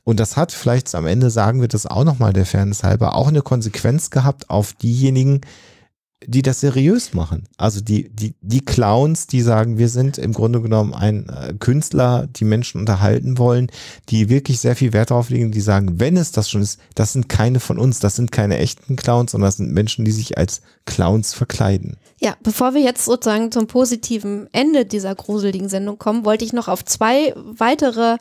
Und das hat vielleicht am Ende, sagen wir das auch nochmal der Fairness halber, auch eine Konsequenz gehabt auf diejenigen, die das seriös machen. Also die, die, die Clowns, die sagen, wir sind im Grunde genommen ein äh, Künstler, die Menschen unterhalten wollen, die wirklich sehr viel Wert darauf legen, die sagen, wenn es das schon ist, das sind keine von uns, das sind keine echten Clowns, sondern das sind Menschen, die sich als Clowns verkleiden. Ja, bevor wir jetzt sozusagen zum positiven Ende dieser gruseligen Sendung kommen, wollte ich noch auf zwei weitere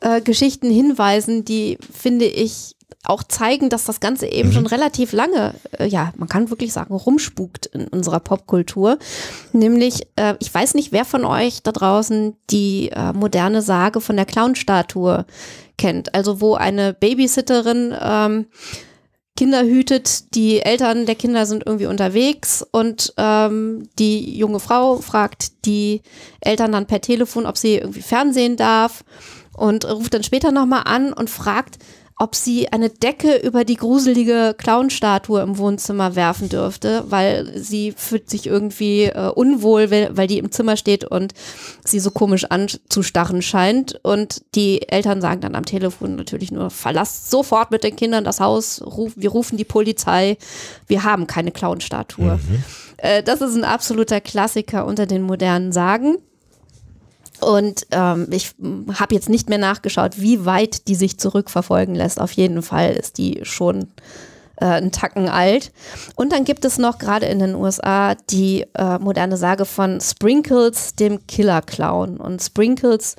äh, Geschichten hinweisen, die finde ich auch zeigen, dass das Ganze eben mhm. schon relativ lange, äh, ja, man kann wirklich sagen, rumspukt in unserer Popkultur. Nämlich, äh, ich weiß nicht, wer von euch da draußen die äh, moderne Sage von der Clownstatue kennt. Also wo eine Babysitterin ähm, Kinder hütet, die Eltern der Kinder sind irgendwie unterwegs und ähm, die junge Frau fragt die Eltern dann per Telefon, ob sie irgendwie Fernsehen darf und ruft dann später nochmal an und fragt, ob sie eine Decke über die gruselige Clownstatue im Wohnzimmer werfen dürfte, weil sie fühlt sich irgendwie äh, unwohl, weil die im Zimmer steht und sie so komisch anzustarren scheint. Und die Eltern sagen dann am Telefon natürlich nur, verlasst sofort mit den Kindern das Haus, ruf, wir rufen die Polizei, wir haben keine Clownstatue. Mhm. Äh, das ist ein absoluter Klassiker unter den modernen Sagen. Und ähm, ich habe jetzt nicht mehr nachgeschaut, wie weit die sich zurückverfolgen lässt. Auf jeden Fall ist die schon äh, einen Tacken alt. Und dann gibt es noch gerade in den USA die äh, moderne Sage von Sprinkles, dem Killer-Clown. Und Sprinkles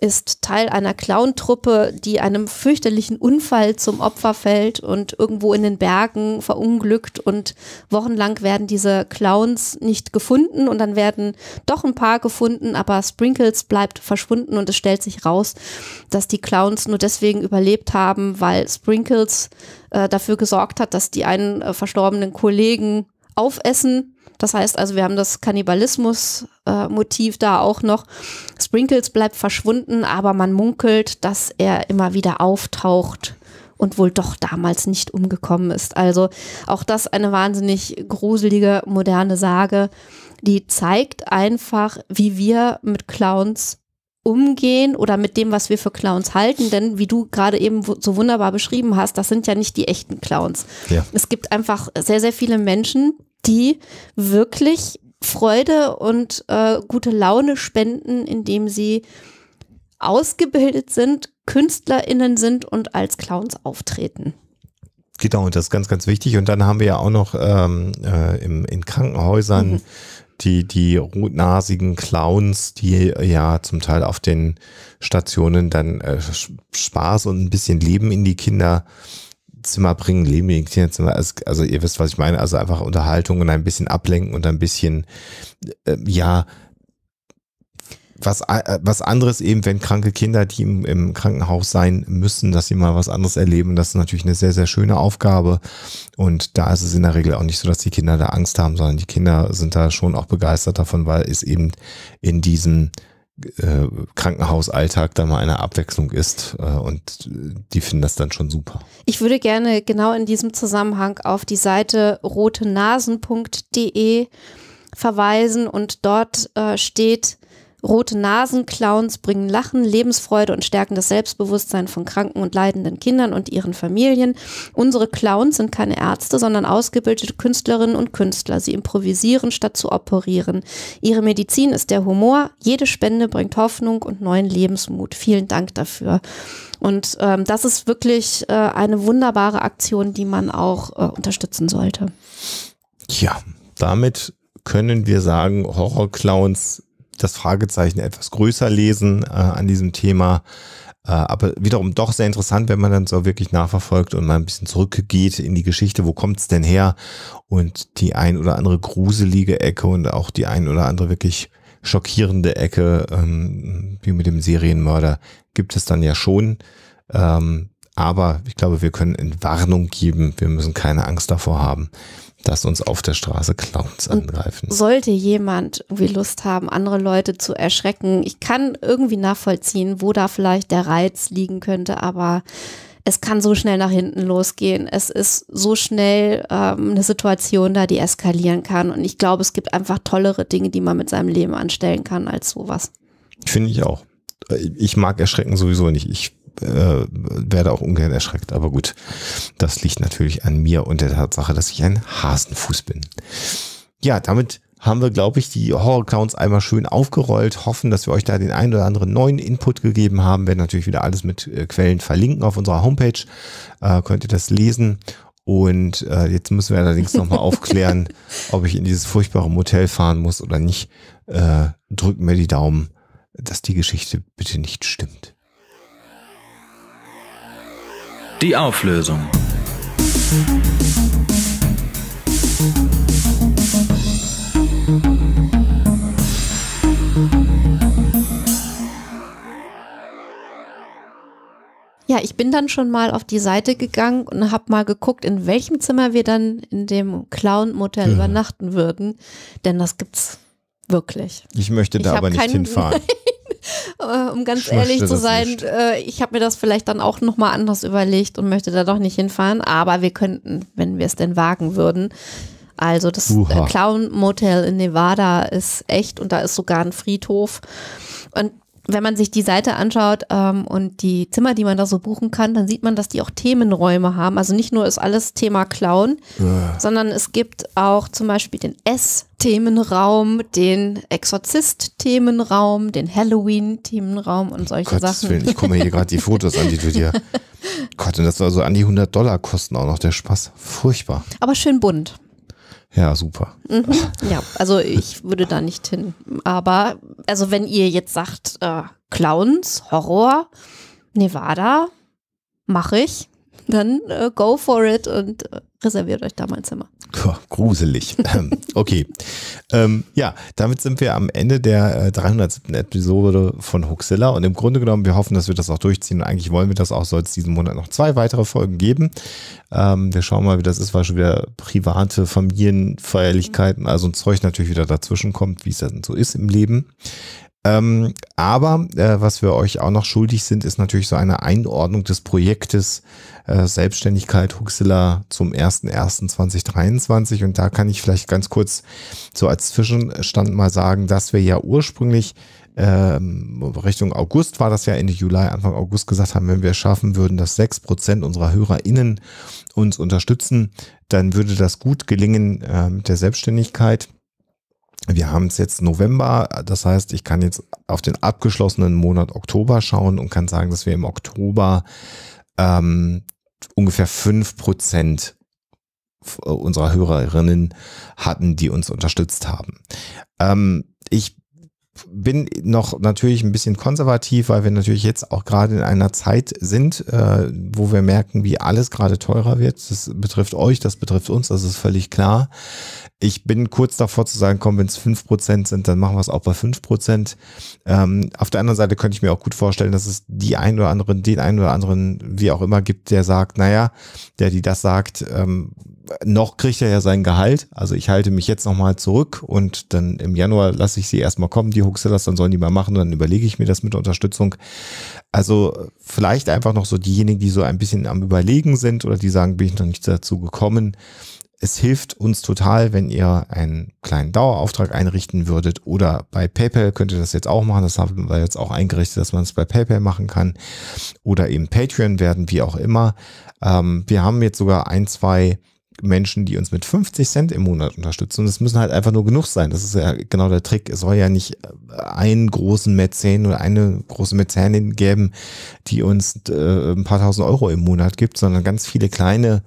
ist Teil einer Clown-Truppe, die einem fürchterlichen Unfall zum Opfer fällt und irgendwo in den Bergen verunglückt und wochenlang werden diese Clowns nicht gefunden und dann werden doch ein paar gefunden, aber Sprinkles bleibt verschwunden und es stellt sich raus, dass die Clowns nur deswegen überlebt haben, weil Sprinkles äh, dafür gesorgt hat, dass die einen äh, verstorbenen Kollegen aufessen das heißt also, wir haben das Kannibalismus-Motiv äh, da auch noch. Sprinkles bleibt verschwunden, aber man munkelt, dass er immer wieder auftaucht und wohl doch damals nicht umgekommen ist. Also auch das eine wahnsinnig gruselige, moderne Sage, die zeigt einfach, wie wir mit Clowns umgehen oder mit dem, was wir für Clowns halten. Denn wie du gerade eben so wunderbar beschrieben hast, das sind ja nicht die echten Clowns. Ja. Es gibt einfach sehr, sehr viele Menschen, die wirklich Freude und äh, gute Laune spenden, indem sie ausgebildet sind, KünstlerInnen sind und als Clowns auftreten. Genau, und das ist ganz, ganz wichtig. Und dann haben wir ja auch noch ähm, äh, im, in Krankenhäusern mhm. die, die rotnasigen Clowns, die ja zum Teil auf den Stationen dann äh, Spaß und ein bisschen Leben in die Kinder äh, Zimmer bringen, leben in Kinderzimmer. Also ihr wisst, was ich meine. Also einfach Unterhaltung und ein bisschen ablenken und ein bisschen, äh, ja, was, äh, was anderes eben, wenn kranke Kinder, die im, im, Krankenhaus sein müssen, dass sie mal was anderes erleben. Das ist natürlich eine sehr, sehr schöne Aufgabe. Und da ist es in der Regel auch nicht so, dass die Kinder da Angst haben, sondern die Kinder sind da schon auch begeistert davon, weil es eben in diesem äh, Krankenhausalltag da mal eine Abwechslung ist äh, und die finden das dann schon super. Ich würde gerne genau in diesem Zusammenhang auf die Seite rotenasen.de verweisen und dort äh, steht Rote Nasenclowns bringen Lachen, Lebensfreude und stärken das Selbstbewusstsein von kranken und leidenden Kindern und ihren Familien. Unsere Clowns sind keine Ärzte, sondern ausgebildete Künstlerinnen und Künstler. Sie improvisieren statt zu operieren. Ihre Medizin ist der Humor. Jede Spende bringt Hoffnung und neuen Lebensmut. Vielen Dank dafür. Und ähm, das ist wirklich äh, eine wunderbare Aktion, die man auch äh, unterstützen sollte. Ja, damit können wir sagen, Horrorclowns das Fragezeichen etwas größer lesen äh, an diesem Thema. Äh, aber wiederum doch sehr interessant, wenn man dann so wirklich nachverfolgt und mal ein bisschen zurückgeht in die Geschichte, wo kommt es denn her? Und die ein oder andere gruselige Ecke und auch die ein oder andere wirklich schockierende Ecke, ähm, wie mit dem Serienmörder, gibt es dann ja schon. Ähm, aber ich glaube, wir können in Warnung geben, wir müssen keine Angst davor haben dass uns auf der Straße Clowns angreifen. Sollte jemand irgendwie Lust haben, andere Leute zu erschrecken, ich kann irgendwie nachvollziehen, wo da vielleicht der Reiz liegen könnte, aber es kann so schnell nach hinten losgehen. Es ist so schnell ähm, eine Situation da, die eskalieren kann. Und ich glaube, es gibt einfach tollere Dinge, die man mit seinem Leben anstellen kann als sowas. Finde ich auch. Ich mag Erschrecken sowieso nicht. Ich äh, werde auch ungern erschreckt. Aber gut, das liegt natürlich an mir und der Tatsache, dass ich ein Hasenfuß bin. Ja, damit haben wir, glaube ich, die Horror-Clowns einmal schön aufgerollt. Hoffen, dass wir euch da den einen oder anderen neuen Input gegeben haben. Werden natürlich wieder alles mit äh, Quellen verlinken auf unserer Homepage. Äh, könnt ihr das lesen. Und äh, jetzt müssen wir allerdings nochmal aufklären, ob ich in dieses furchtbare Motel fahren muss oder nicht. Äh, drücken wir die Daumen, dass die Geschichte bitte nicht stimmt. Die Auflösung. Ja, ich bin dann schon mal auf die Seite gegangen und habe mal geguckt, in welchem Zimmer wir dann in dem Clown-Motel ja. Genau. übernachten würden. Denn das gibt's wirklich. Ich möchte da ich aber nicht hinfahren. Äh, um ganz ich ehrlich zu sein, äh, ich habe mir das vielleicht dann auch nochmal anders überlegt und möchte da doch nicht hinfahren. Aber wir könnten, wenn wir es denn wagen würden. Also das Uha. Clown Motel in Nevada ist echt und da ist sogar ein Friedhof. Und wenn man sich die Seite anschaut ähm, und die Zimmer, die man da so buchen kann, dann sieht man, dass die auch Themenräume haben. Also nicht nur ist alles Thema Clown, ja. sondern es gibt auch zum Beispiel den S-Themenraum, den Exorzist-Themenraum, den Halloween-Themenraum und solche Gottes Sachen. Willen, ich komme hier gerade die Fotos an, die du dir. Gott, und das soll so an die 100 Dollar kosten auch noch der Spaß. Furchtbar. Aber schön bunt. Ja, super. Mhm. Ja, also ich würde da nicht hin. Aber, also wenn ihr jetzt sagt, äh, Clowns, Horror, Nevada, mache ich dann äh, go for it und äh, reserviert euch da mal ein Zimmer. Puh, gruselig. Ähm, okay. ähm, ja, damit sind wir am Ende der äh, 307. Episode von Hoaxilla und im Grunde genommen, wir hoffen, dass wir das auch durchziehen und eigentlich wollen wir das auch, soll es diesen Monat noch zwei weitere Folgen geben. Ähm, wir schauen mal, wie das ist, weil schon wieder private Familienfeierlichkeiten, also ein Zeug natürlich wieder dazwischen kommt, wie es dann so ist im Leben. Ähm, aber äh, was wir euch auch noch schuldig sind, ist natürlich so eine Einordnung des Projektes äh, Selbstständigkeit Huxilla zum 01.01.2023. Und da kann ich vielleicht ganz kurz so als Zwischenstand mal sagen, dass wir ja ursprünglich ähm, Richtung August war das ja Ende Juli, Anfang August gesagt haben, wenn wir schaffen würden, dass sechs Prozent unserer HörerInnen uns unterstützen, dann würde das gut gelingen äh, mit der Selbstständigkeit wir haben es jetzt November, das heißt, ich kann jetzt auf den abgeschlossenen Monat Oktober schauen und kann sagen, dass wir im Oktober ähm, ungefähr fünf Prozent unserer Hörerinnen hatten, die uns unterstützt haben. Ähm, ich bin noch natürlich ein bisschen konservativ, weil wir natürlich jetzt auch gerade in einer Zeit sind, äh, wo wir merken, wie alles gerade teurer wird. Das betrifft euch, das betrifft uns, das ist völlig klar. Ich bin kurz davor zu sagen, komm, wenn es 5% sind, dann machen wir es auch bei 5%. Ähm, auf der anderen Seite könnte ich mir auch gut vorstellen, dass es die ein oder anderen, den einen oder anderen, wie auch immer, gibt, der sagt, naja, der, die das sagt, ähm, noch kriegt er ja sein Gehalt. Also ich halte mich jetzt nochmal zurück und dann im Januar lasse ich sie erstmal kommen, die Huxellas, dann sollen die mal machen, und dann überlege ich mir das mit Unterstützung. Also vielleicht einfach noch so diejenigen, die so ein bisschen am Überlegen sind oder die sagen, bin ich noch nicht dazu gekommen. Es hilft uns total, wenn ihr einen kleinen Dauerauftrag einrichten würdet oder bei PayPal könnt ihr das jetzt auch machen. Das haben wir jetzt auch eingerichtet, dass man es bei PayPal machen kann oder eben Patreon werden, wie auch immer. Ähm, wir haben jetzt sogar ein, zwei Menschen, die uns mit 50 Cent im Monat unterstützen. Und es müssen halt einfach nur genug sein. Das ist ja genau der Trick. Es soll ja nicht äh, einen großen Mäzen oder eine große Mäzenin geben, die uns äh, ein paar tausend Euro im Monat gibt, sondern ganz viele kleine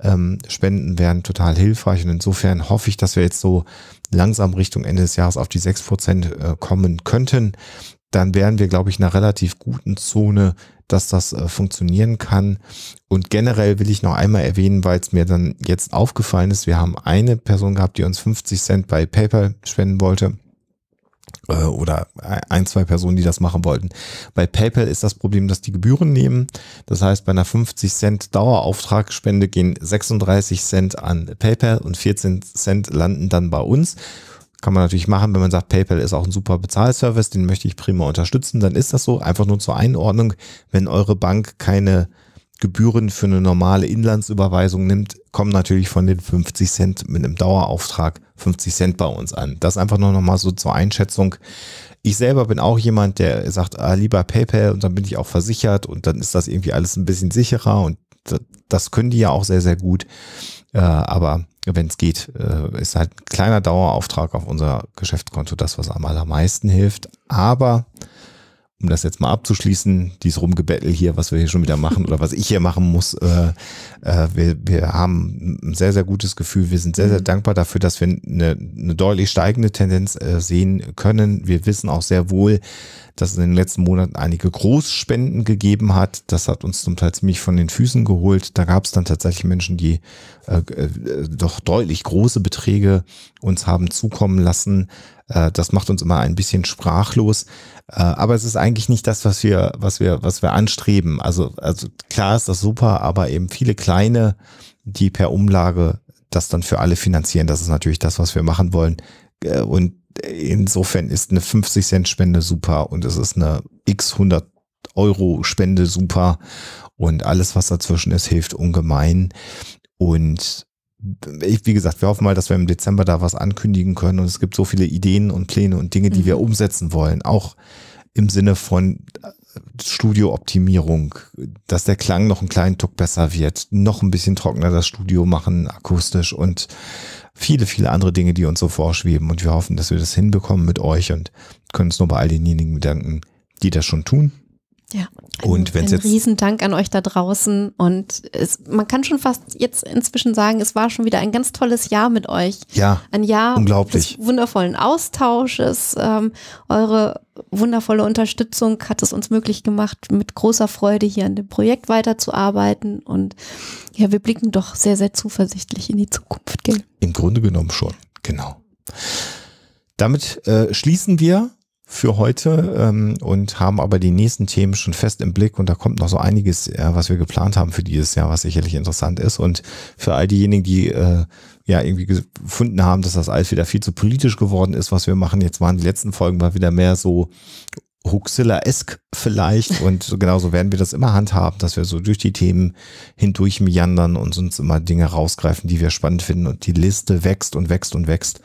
ähm, Spenden wären total hilfreich. Und insofern hoffe ich, dass wir jetzt so langsam Richtung Ende des Jahres auf die 6% äh, kommen könnten. Dann wären wir, glaube ich, in einer relativ guten Zone, dass das äh, funktionieren kann. Und generell will ich noch einmal erwähnen, weil es mir dann jetzt aufgefallen ist, wir haben eine Person gehabt, die uns 50 Cent bei PayPal spenden wollte äh, oder ein, zwei Personen, die das machen wollten. Bei PayPal ist das Problem, dass die Gebühren nehmen. Das heißt, bei einer 50 Cent Dauerauftragsspende gehen 36 Cent an PayPal und 14 Cent landen dann bei uns. Kann man natürlich machen, wenn man sagt, PayPal ist auch ein super Bezahlservice, den möchte ich prima unterstützen, dann ist das so. Einfach nur zur Einordnung, wenn eure Bank keine Gebühren für eine normale Inlandsüberweisung nimmt, kommen natürlich von den 50 Cent mit einem Dauerauftrag 50 Cent bei uns an. Das einfach nur nochmal so zur Einschätzung. Ich selber bin auch jemand, der sagt, ah, lieber PayPal und dann bin ich auch versichert und dann ist das irgendwie alles ein bisschen sicherer und das können die ja auch sehr, sehr gut. Äh, aber wenn es geht, äh, ist halt ein kleiner Dauerauftrag auf unser Geschäftskonto das, was am allermeisten hilft. Aber um das jetzt mal abzuschließen, dieses Rumgebettel hier, was wir hier schon wieder machen oder was ich hier machen muss, äh, äh, wir, wir haben ein sehr, sehr gutes Gefühl. Wir sind sehr, sehr mhm. dankbar dafür, dass wir eine, eine deutlich steigende Tendenz äh, sehen können. Wir wissen auch sehr wohl, dass es in den letzten Monaten einige Großspenden gegeben hat. Das hat uns zum Teil ziemlich von den Füßen geholt. Da gab es dann tatsächlich Menschen, die äh, äh, doch deutlich große Beträge uns haben zukommen lassen äh, das macht uns immer ein bisschen sprachlos. Äh, aber es ist eigentlich nicht das, was wir, was wir, was wir anstreben. Also, also klar ist das super, aber eben viele kleine, die per Umlage das dann für alle finanzieren. Das ist natürlich das, was wir machen wollen. Äh, und insofern ist eine 50 Cent Spende super und es ist eine x 100 Euro Spende super und alles, was dazwischen ist, hilft ungemein. Und ich, wie gesagt, wir hoffen mal, dass wir im Dezember da was ankündigen können. Und es gibt so viele Ideen und Pläne und Dinge, die mhm. wir umsetzen wollen. Auch im Sinne von äh, Studiooptimierung, dass der Klang noch einen kleinen Tuck besser wird, noch ein bisschen trockener das Studio machen, akustisch und viele, viele andere Dinge, die uns so vorschweben. Und wir hoffen, dass wir das hinbekommen mit euch und können uns nur bei all denjenigen bedanken, die das schon tun. Ja. und wenn jetzt. Riesendank an euch da draußen. Und es, man kann schon fast jetzt inzwischen sagen, es war schon wieder ein ganz tolles Jahr mit euch. Ja. Ein Jahr unglaublich. des wundervollen Austausches. Ähm, eure wundervolle Unterstützung hat es uns möglich gemacht, mit großer Freude hier an dem Projekt weiterzuarbeiten. Und ja, wir blicken doch sehr, sehr zuversichtlich in die Zukunft. Gell? Im Grunde genommen schon. Genau. Damit äh, schließen wir für heute ähm, und haben aber die nächsten Themen schon fest im Blick und da kommt noch so einiges, äh, was wir geplant haben für dieses Jahr, was sicherlich interessant ist. Und für all diejenigen, die äh, ja irgendwie gefunden haben, dass das alles wieder viel zu politisch geworden ist, was wir machen, jetzt waren die letzten Folgen mal wieder mehr so Huxilla-esk vielleicht und genauso werden wir das immer handhaben, dass wir so durch die Themen hindurch meandern und uns immer Dinge rausgreifen, die wir spannend finden und die Liste wächst und wächst und wächst.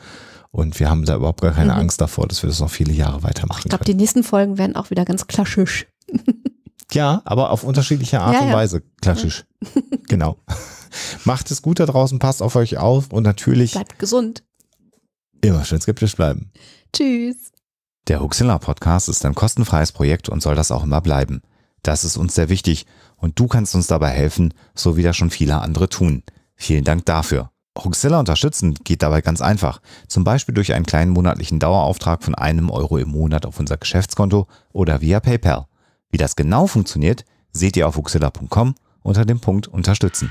Und wir haben da überhaupt gar keine mhm. Angst davor, dass wir das noch viele Jahre weitermachen. Ich glaube, die nächsten Folgen werden auch wieder ganz klassisch. ja, aber auf unterschiedliche Art ja, und ja. Weise klassisch. Ja. Genau. Macht es gut da draußen, passt auf euch auf und natürlich. Bleibt gesund. Immer schön skeptisch bleiben. Tschüss. Der Huxilla Podcast ist ein kostenfreies Projekt und soll das auch immer bleiben. Das ist uns sehr wichtig und du kannst uns dabei helfen, so wie das schon viele andere tun. Vielen Dank dafür. Hoxilla unterstützen geht dabei ganz einfach, zum Beispiel durch einen kleinen monatlichen Dauerauftrag von einem Euro im Monat auf unser Geschäftskonto oder via PayPal. Wie das genau funktioniert, seht ihr auf hoxilla.com unter dem Punkt Unterstützen.